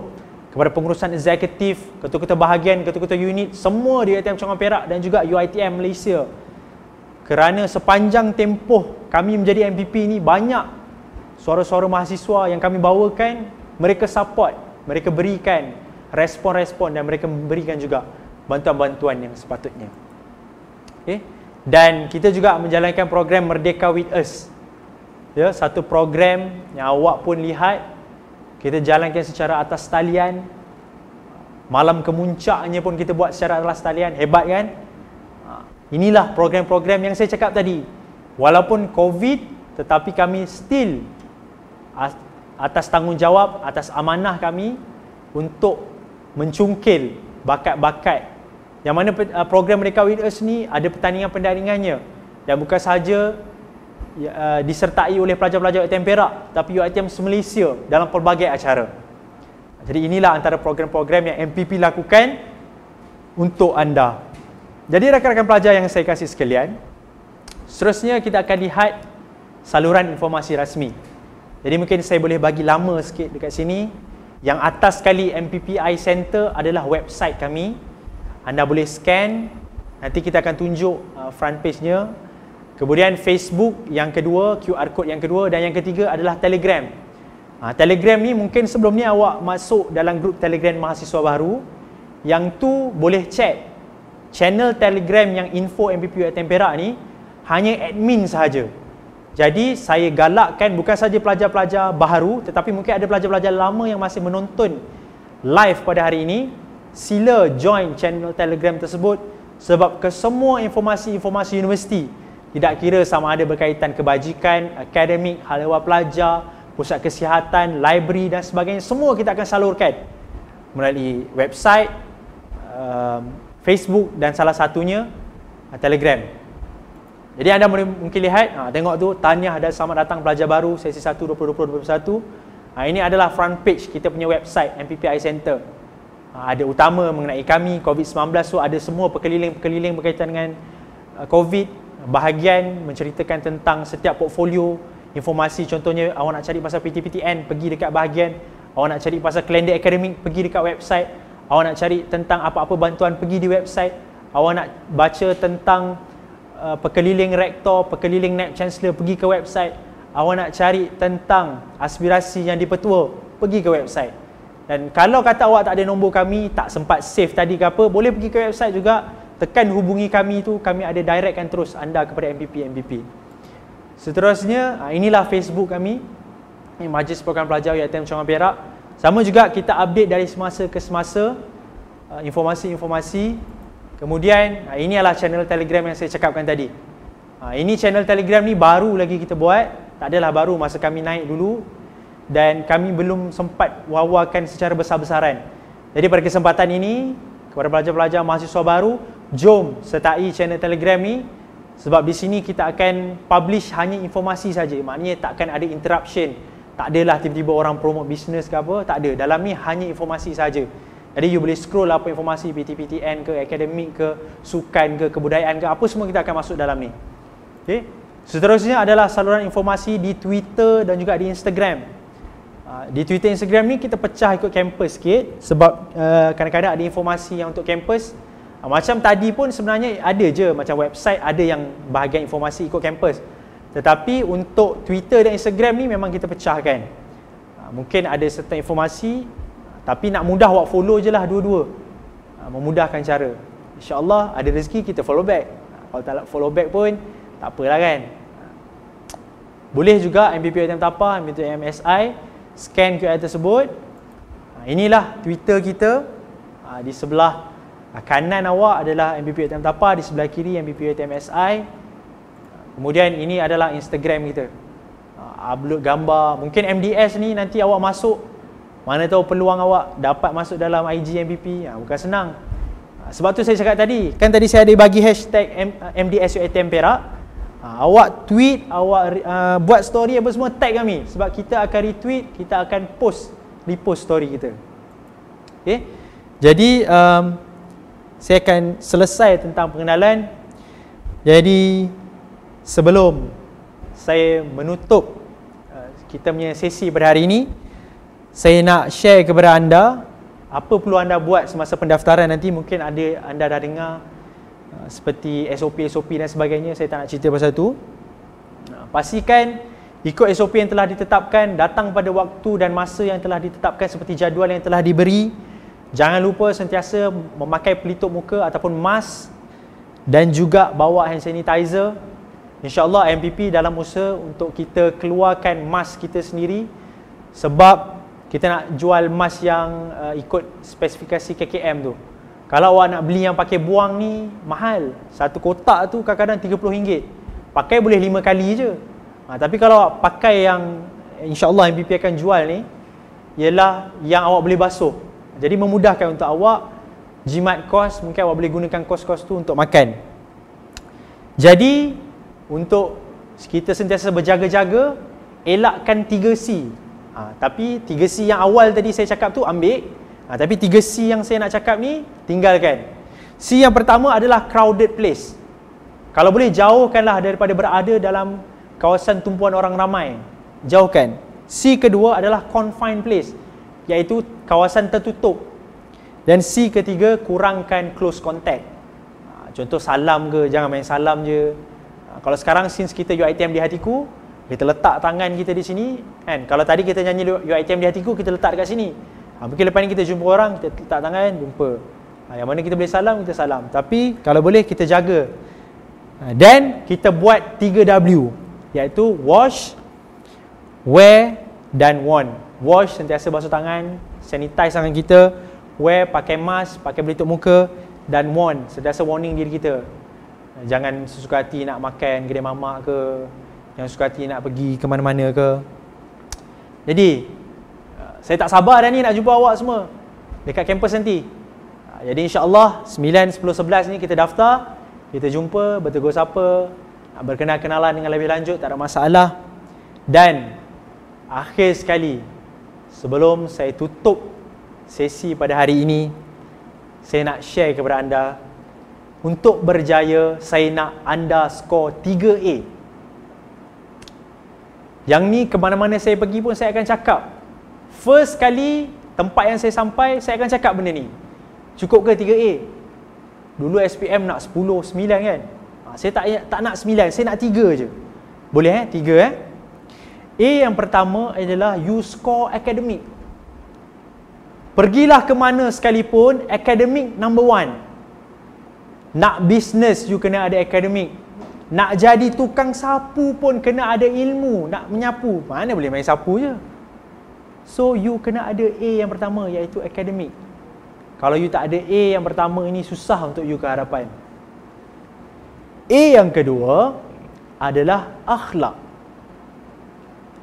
kepada pengurusan eksekutif, ketua-ketua bahagian, ketua-ketua unit, semua di ITM Cengang Perak dan juga UITM Malaysia. Kerana sepanjang tempoh kami menjadi MPP ini banyak suara-suara mahasiswa yang kami bawakan, mereka support, mereka berikan respon-respon dan mereka memberikan juga bantuan-bantuan yang sepatutnya. Okay? Eh, dan kita juga menjalankan program Merdeka With Us ya satu program yang awak pun lihat kita jalankan secara atas talian malam kemuncaknya pun kita buat secara atas talian hebat kan ha, inilah program-program yang saya cakap tadi walaupun covid tetapi kami still atas tanggungjawab atas amanah kami untuk mencungkil bakat-bakat yang mana uh, program mereka with us ni ada pertandingan-pertandingannya dan bukan saja Ya, eh, disertai oleh pelajar-pelajar UiTM Perak tapi UiTM Malaysia dalam pelbagai acara. Jadi inilah antara program-program yang MPP lakukan untuk anda. Jadi rakan-rakan pelajar yang saya kasih sekalian, seterusnya kita akan lihat saluran informasi rasmi. Jadi mungkin saya boleh bagi lama sikit dekat sini. Yang atas sekali MPPI Center adalah website kami. Anda boleh scan. Nanti kita akan tunjuk eh, front page-nya. Kemudian Facebook yang kedua, QR code yang kedua dan yang ketiga adalah Telegram. Ha, Telegram ni mungkin sebelum ni awak masuk dalam grup Telegram mahasiswa baru. Yang tu boleh check. Channel Telegram yang info MPPU at Tempera ni hanya admin sahaja. Jadi saya galakkan bukan saja pelajar-pelajar baru tetapi mungkin ada pelajar-pelajar lama yang masih menonton live pada hari ini. Sila join channel Telegram tersebut sebab kesemua informasi-informasi universiti tidak kira sama ada berkaitan kebajikan, akademik, hal ehwal pelajar, pusat kesihatan, library dan sebagainya, semua kita akan salurkan melalui website, um, Facebook dan salah satunya uh, Telegram. Jadi anda mungkin lihat, ha, tengok tu, tanya ada sama datang pelajar baru sesi 1 2021. Ha, ini adalah front page kita punya website MPPI Center. Ha, uh, ada utama mengenai kami COVID-19 tu so ada semua perkeliling-perkeliling berkaitan dengan COVID bahagian menceritakan tentang setiap portfolio informasi contohnya awak nak cari pasal PTPTN pergi dekat bahagian awak nak cari pasal Kelender akademik, pergi dekat website awak nak cari tentang apa-apa bantuan pergi di website awak nak baca tentang uh, pekeliling rektor pekeliling net chancellor pergi ke website awak nak cari tentang aspirasi yang dipertua pergi ke website dan kalau kata awak tak ada nombor kami tak sempat save tadi ke apa boleh pergi ke website juga tekan hubungi kami tu kami ada directkan terus anda kepada MPP MPP. Seterusnya ah, inilah Facebook kami Majlis Program Pelajar UiTM Sungai Perak. Sama juga kita update dari semasa ke semasa ah, informasi-informasi. Kemudian ah, ini adalah channel Telegram yang saya cakapkan tadi. ini channel Telegram ni baru lagi kita buat. Tak adalah baru masa kami naik dulu dan kami belum sempat wawakan secara besar-besaran. Jadi pada kesempatan ini kepada pelajar-pelajar mahasiswa baru jom sertai channel Telegram ni sebab di sini kita akan publish hanya informasi saja. Maknanya takkan ada interruption. Tak adalah tiba-tiba orang promote bisnes ke apa, tak ada. Dalam ni hanya informasi saja. Jadi you boleh scroll apa informasi PTPTN ke akademik ke sukan ke kebudayaan ke apa semua kita akan masuk dalam ni. Okay? Seterusnya adalah saluran informasi di Twitter dan juga di Instagram. Ah, di Twitter Instagram ni kita pecah ikut kampus sikit sebab uh, kadang-kadang ada informasi yang untuk kampus Ah, macam tadi pun sebenarnya ada je macam website ada yang bahagian informasi ikut kampus tetapi untuk Twitter dan Instagram ni memang kita pecahkan ah, mungkin ada certain informasi tapi nak mudah awak follow je lah dua-dua ah, memudahkan cara insyaAllah ada rezeki kita follow back kalau tak follow back pun tak apalah kan boleh juga MBP item tapa, MBP MSI scan QR tersebut inilah Twitter kita di sebelah Ah, kanan awak adalah MBP ATM TAPA di sebelah kiri MBP ATM SI kemudian ini adalah Instagram kita ah, upload gambar mungkin MDS ni nanti awak masuk mana tahu peluang awak dapat masuk dalam IG MBP ha, ah, bukan senang sebab tu saya cakap tadi kan tadi saya ada bagi hashtag MDS UATM Perak awak tweet awak buat story apa semua tag kami sebab kita akan retweet kita akan post repost story kita okay? jadi um, saya akan selesai tentang pengenalan. Jadi sebelum saya menutup uh, kita punya sesi pada hari ini, saya nak share kepada anda apa perlu anda buat semasa pendaftaran nanti mungkin ada anda dah dengar uh, seperti SOP SOP dan sebagainya saya tak nak cerita pasal tu. Pastikan ikut SOP yang telah ditetapkan, datang pada waktu dan masa yang telah ditetapkan seperti jadual yang telah diberi. Jangan lupa sentiasa memakai pelitup muka ataupun mask dan juga bawa hand sanitizer. InsyaAllah MPP dalam usaha untuk kita keluarkan mask kita sendiri sebab kita nak jual mask yang uh, ikut spesifikasi KKM tu. Kalau awak nak beli yang pakai buang ni, mahal. Satu kotak tu kadang-kadang RM30. Pakai boleh lima kali je. Ha, tapi kalau awak pakai yang insyaAllah MPP akan jual ni, ialah yang awak boleh basuh. Jadi memudahkan untuk awak jimat kos, mungkin awak boleh gunakan kos-kos tu untuk makan. Jadi untuk kita sentiasa berjaga-jaga, elakkan 3C. Ha, tapi 3C yang awal tadi saya cakap tu ambil. Ha, tapi 3C yang saya nak cakap ni tinggalkan. C yang pertama adalah crowded place. Kalau boleh jauhkanlah daripada berada dalam kawasan tumpuan orang ramai. Jauhkan. C kedua adalah confined place iaitu kawasan tertutup. Dan C ketiga, kurangkan close contact. Ha, contoh salam ke, jangan main salam je. Ha, kalau sekarang since kita UITM di hatiku, kita letak tangan kita di sini, kan? Kalau tadi kita nyanyi UITM di hatiku, kita letak dekat sini. Ha, mungkin lepas ni kita jumpa orang, kita letak tangan, jumpa. Ha, yang mana kita boleh salam, kita salam. Tapi kalau boleh, kita jaga. Ha, then, kita buat 3W. Iaitu wash, wear dan want wash sentiasa basuh tangan, sanitize tangan kita, wear pakai mask, pakai pelitup muka dan warn, sentiasa warning diri kita. Jangan sesuka hati nak makan kedai mamak ke, yang suka hati nak pergi ke mana-mana ke. Jadi, eh, saya tak sabar dah ni nak jumpa awak semua dekat kampus nanti. Eh, jadi insya-Allah 9, 10, 11 ni kita daftar, kita jumpa, bertegur sapa, berkenal-kenalan dengan lebih lanjut tak ada masalah. Dan akhir sekali Sebelum saya tutup sesi pada hari ini, saya nak share kepada anda untuk berjaya saya nak anda skor 3A. Yang ni ke mana-mana saya pergi pun saya akan cakap. First kali tempat yang saya sampai saya akan cakap benda ni. Cukup ke 3A? Dulu SPM nak 10, 9 kan? Ha, saya tak tak nak 9, saya nak 3 je. Boleh eh? 3 eh? A yang pertama adalah you score academic. Pergilah ke mana sekalipun, academic number one. Nak business, you kena ada academic. Nak jadi tukang sapu pun kena ada ilmu. Nak menyapu, mana boleh main sapu je. So, you kena ada A yang pertama iaitu academic. Kalau you tak ada A yang pertama ini, susah untuk you ke harapan. A yang kedua adalah akhlak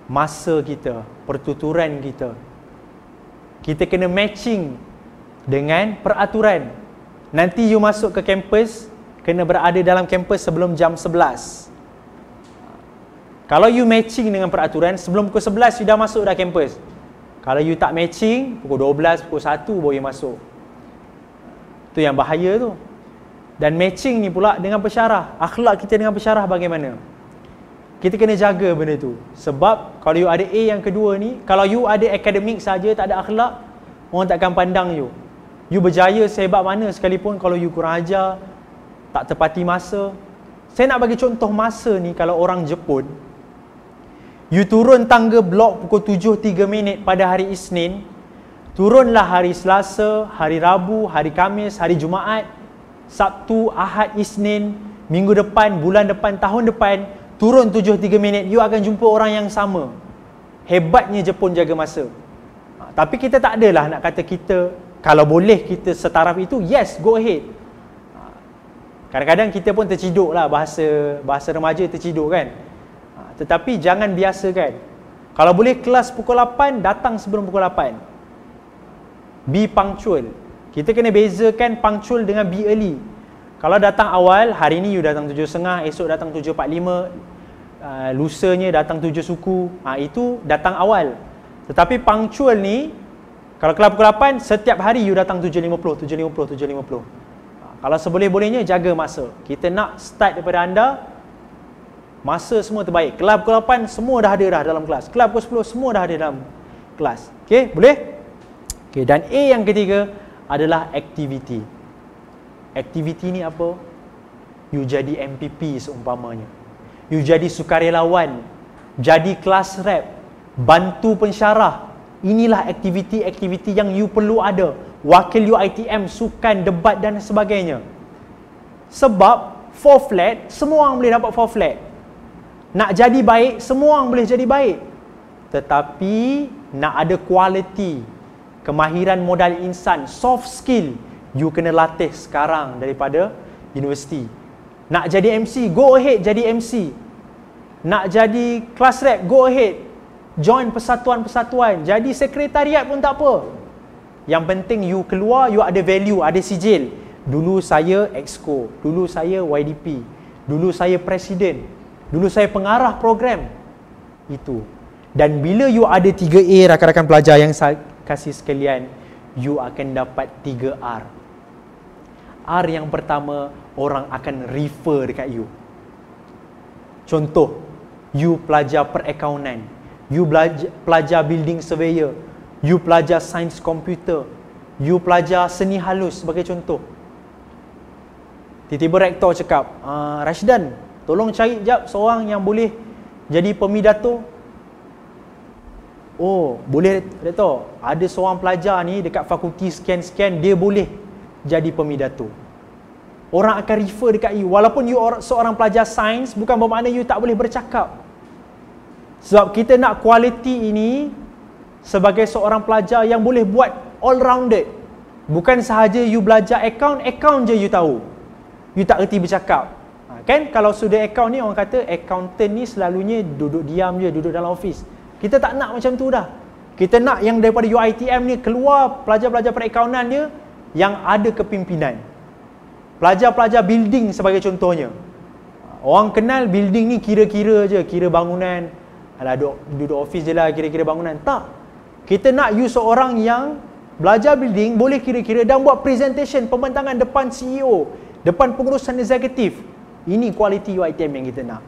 masa kita, pertuturan kita. Kita kena matching dengan peraturan. Nanti you masuk ke kampus, kena berada dalam kampus sebelum jam 11. Kalau you matching dengan peraturan, sebelum pukul 11 you dah masuk dah kampus. Kalau you tak matching, pukul 12, pukul 1 boleh masuk. Itu yang bahaya tu. Dan matching ni pula dengan pesyarah. Akhlak kita dengan pesyarah bagaimana? Bagaimana? Kita kena jaga benda tu. Sebab kalau you ada A yang kedua ni, kalau you ada akademik saja tak ada akhlak, orang takkan pandang you. You berjaya sehebat mana sekalipun kalau you kurang ajar, tak tepati masa. Saya nak bagi contoh masa ni kalau orang Jepun, you turun tangga blok pukul 7.3 minit pada hari Isnin, turunlah hari Selasa, hari Rabu, hari Kamis, hari Jumaat, Sabtu, Ahad, Isnin, minggu depan, bulan depan, tahun depan, turun 7-3 minit, you akan jumpa orang yang sama. Hebatnya Jepun jaga masa. Ha, tapi kita tak adalah nak kata kita, kalau boleh kita setaraf itu, yes, go ahead. Ha, kadang-kadang kita pun terciduk lah bahasa, bahasa remaja terciduk kan. Ha, tetapi jangan biasa kan. Kalau boleh kelas pukul 8, datang sebelum pukul 8. Be punctual. Kita kena bezakan punctual dengan be early. Kalau datang awal, hari ni you datang tujuh setengah, esok datang tujuh empat lima, uh, lusanya datang tujuh suku, ha, itu datang awal. Tetapi punctual ni, kalau kelab pukul 8, setiap hari you datang 7.50, 7.50, 7.50. Kalau seboleh-bolehnya, jaga masa. Kita nak start daripada anda, masa semua terbaik. Kelab pukul 8, semua dah ada dah dalam kelas. Kelab pukul 10, semua dah ada dalam kelas. Okay, boleh? Okay, dan A yang ketiga adalah aktiviti. Aktiviti ni apa? You jadi MPP seumpamanya. You jadi sukarelawan. Jadi kelas rep, Bantu pensyarah. Inilah aktiviti-aktiviti yang you perlu ada. Wakil you ITM, sukan, debat dan sebagainya. Sebab four flat, semua orang boleh dapat four flat. Nak jadi baik, semua orang boleh jadi baik. Tetapi nak ada kualiti, kemahiran modal insan, soft skill, you kena latih sekarang daripada universiti. Nak jadi MC, go ahead jadi MC. Nak jadi class rep, go ahead. Join persatuan-persatuan, jadi sekretariat pun tak apa. Yang penting you keluar, you ada value, ada sijil. Dulu saya exco, dulu saya YDP, dulu saya presiden, dulu saya pengarah program. Itu. Dan bila you ada 3A rakan-rakan pelajar yang saya kasih sekalian, you akan dapat 3R. R yang pertama orang akan refer dekat you. Contoh, you pelajar perakaunan, you belajar, pelajar building surveyor, you pelajar sains komputer, you pelajar seni halus sebagai contoh. Tiba-tiba rektor cakap, ah, Rashidan, tolong cari jap seorang yang boleh jadi pemidato. Oh, boleh rektor. Ada seorang pelajar ni dekat fakulti sekian-sekian, dia boleh jadi pemidato. Orang akan refer dekat you walaupun you seorang pelajar sains bukan bermakna you tak boleh bercakap. Sebab kita nak kualiti ini sebagai seorang pelajar yang boleh buat all rounded. Bukan sahaja you belajar account, account je you tahu. You tak erti bercakap. Ha, kan kalau sudah account ni orang kata accountant ni selalunya duduk diam je, duduk dalam office. Kita tak nak macam tu dah. Kita nak yang daripada UITM ni keluar pelajar-pelajar perakaunan dia yang ada kepimpinan. Pelajar-pelajar building sebagai contohnya. Orang kenal building ni kira-kira je, kira bangunan. Alah duduk, duduk office je lah kira-kira bangunan. Tak. Kita nak you seorang yang belajar building boleh kira-kira dan buat presentation pembentangan depan CEO, depan pengurusan eksekutif. Ini kualiti UITM yang kita nak.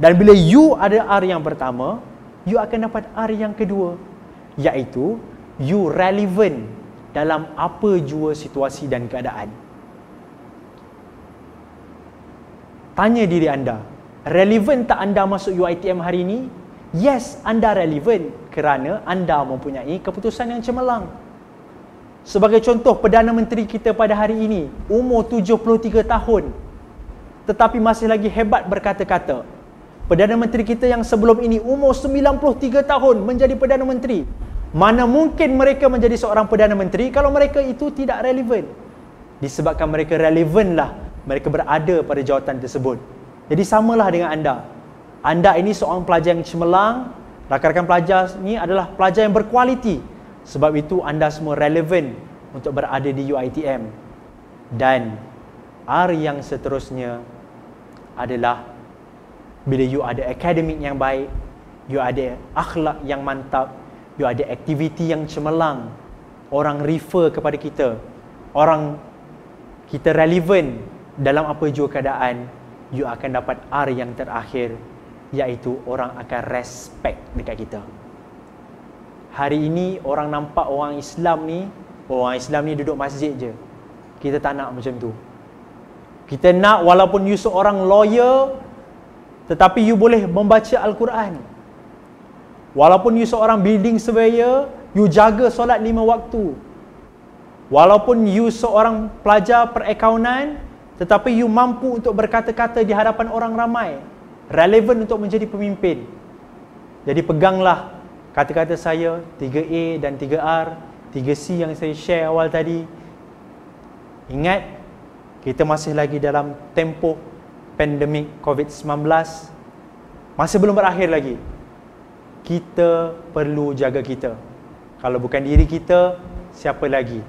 Dan bila you ada R yang pertama, you akan dapat R yang kedua. Iaitu, you relevant dalam apa jua situasi dan keadaan. Tanya diri anda, relevan tak anda masuk UITM hari ini? Yes, anda relevan kerana anda mempunyai keputusan yang cemerlang. Sebagai contoh, Perdana Menteri kita pada hari ini, umur 73 tahun, tetapi masih lagi hebat berkata-kata. Perdana Menteri kita yang sebelum ini umur 93 tahun menjadi Perdana Menteri. Mana mungkin mereka menjadi seorang Perdana Menteri kalau mereka itu tidak relevan? Disebabkan mereka relevanlah mereka berada pada jawatan tersebut. Jadi samalah dengan anda. Anda ini seorang pelajar yang cemerlang, rakan-rakan pelajar ini adalah pelajar yang berkualiti. Sebab itu anda semua relevan untuk berada di UiTM. Dan R yang seterusnya adalah bila you ada akademik yang baik, you ada akhlak yang mantap, you ada aktiviti yang cemerlang orang refer kepada kita orang kita relevan dalam apa jua keadaan you akan dapat R yang terakhir iaitu orang akan respect dekat kita hari ini orang nampak orang Islam ni oh, orang Islam ni duduk masjid je kita tak nak macam tu kita nak walaupun you seorang lawyer tetapi you boleh membaca Al-Quran Walaupun you seorang building surveyor, you jaga solat lima waktu. Walaupun you seorang pelajar perakaunan, tetapi you mampu untuk berkata-kata di hadapan orang ramai. Relevan untuk menjadi pemimpin. Jadi peganglah kata-kata saya, 3A dan 3R, 3C yang saya share awal tadi. Ingat, kita masih lagi dalam tempoh pandemik COVID-19. Masih belum berakhir lagi kita perlu jaga kita. Kalau bukan diri kita, siapa lagi?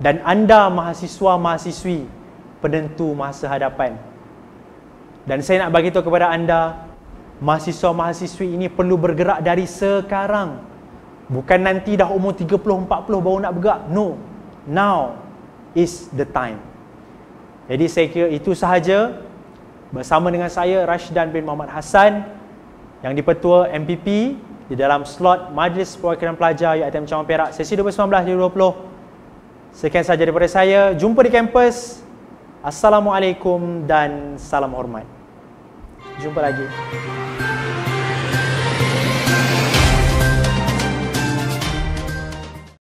Dan anda mahasiswa-mahasiswi penentu masa hadapan. Dan saya nak bagi tahu kepada anda, mahasiswa-mahasiswi ini perlu bergerak dari sekarang. Bukan nanti dah umur 30, 40 baru nak bergerak. No. Now is the time. Jadi saya kira itu sahaja bersama dengan saya Rashdan bin Muhammad Hassan. Yang di MPP di dalam slot Majlis Perwakilan Pelajar UiTM Cawang Perak sesi 2019-2020. Sekian sahaja daripada saya. Jumpa di kampus. Assalamualaikum dan salam hormat. Jumpa lagi.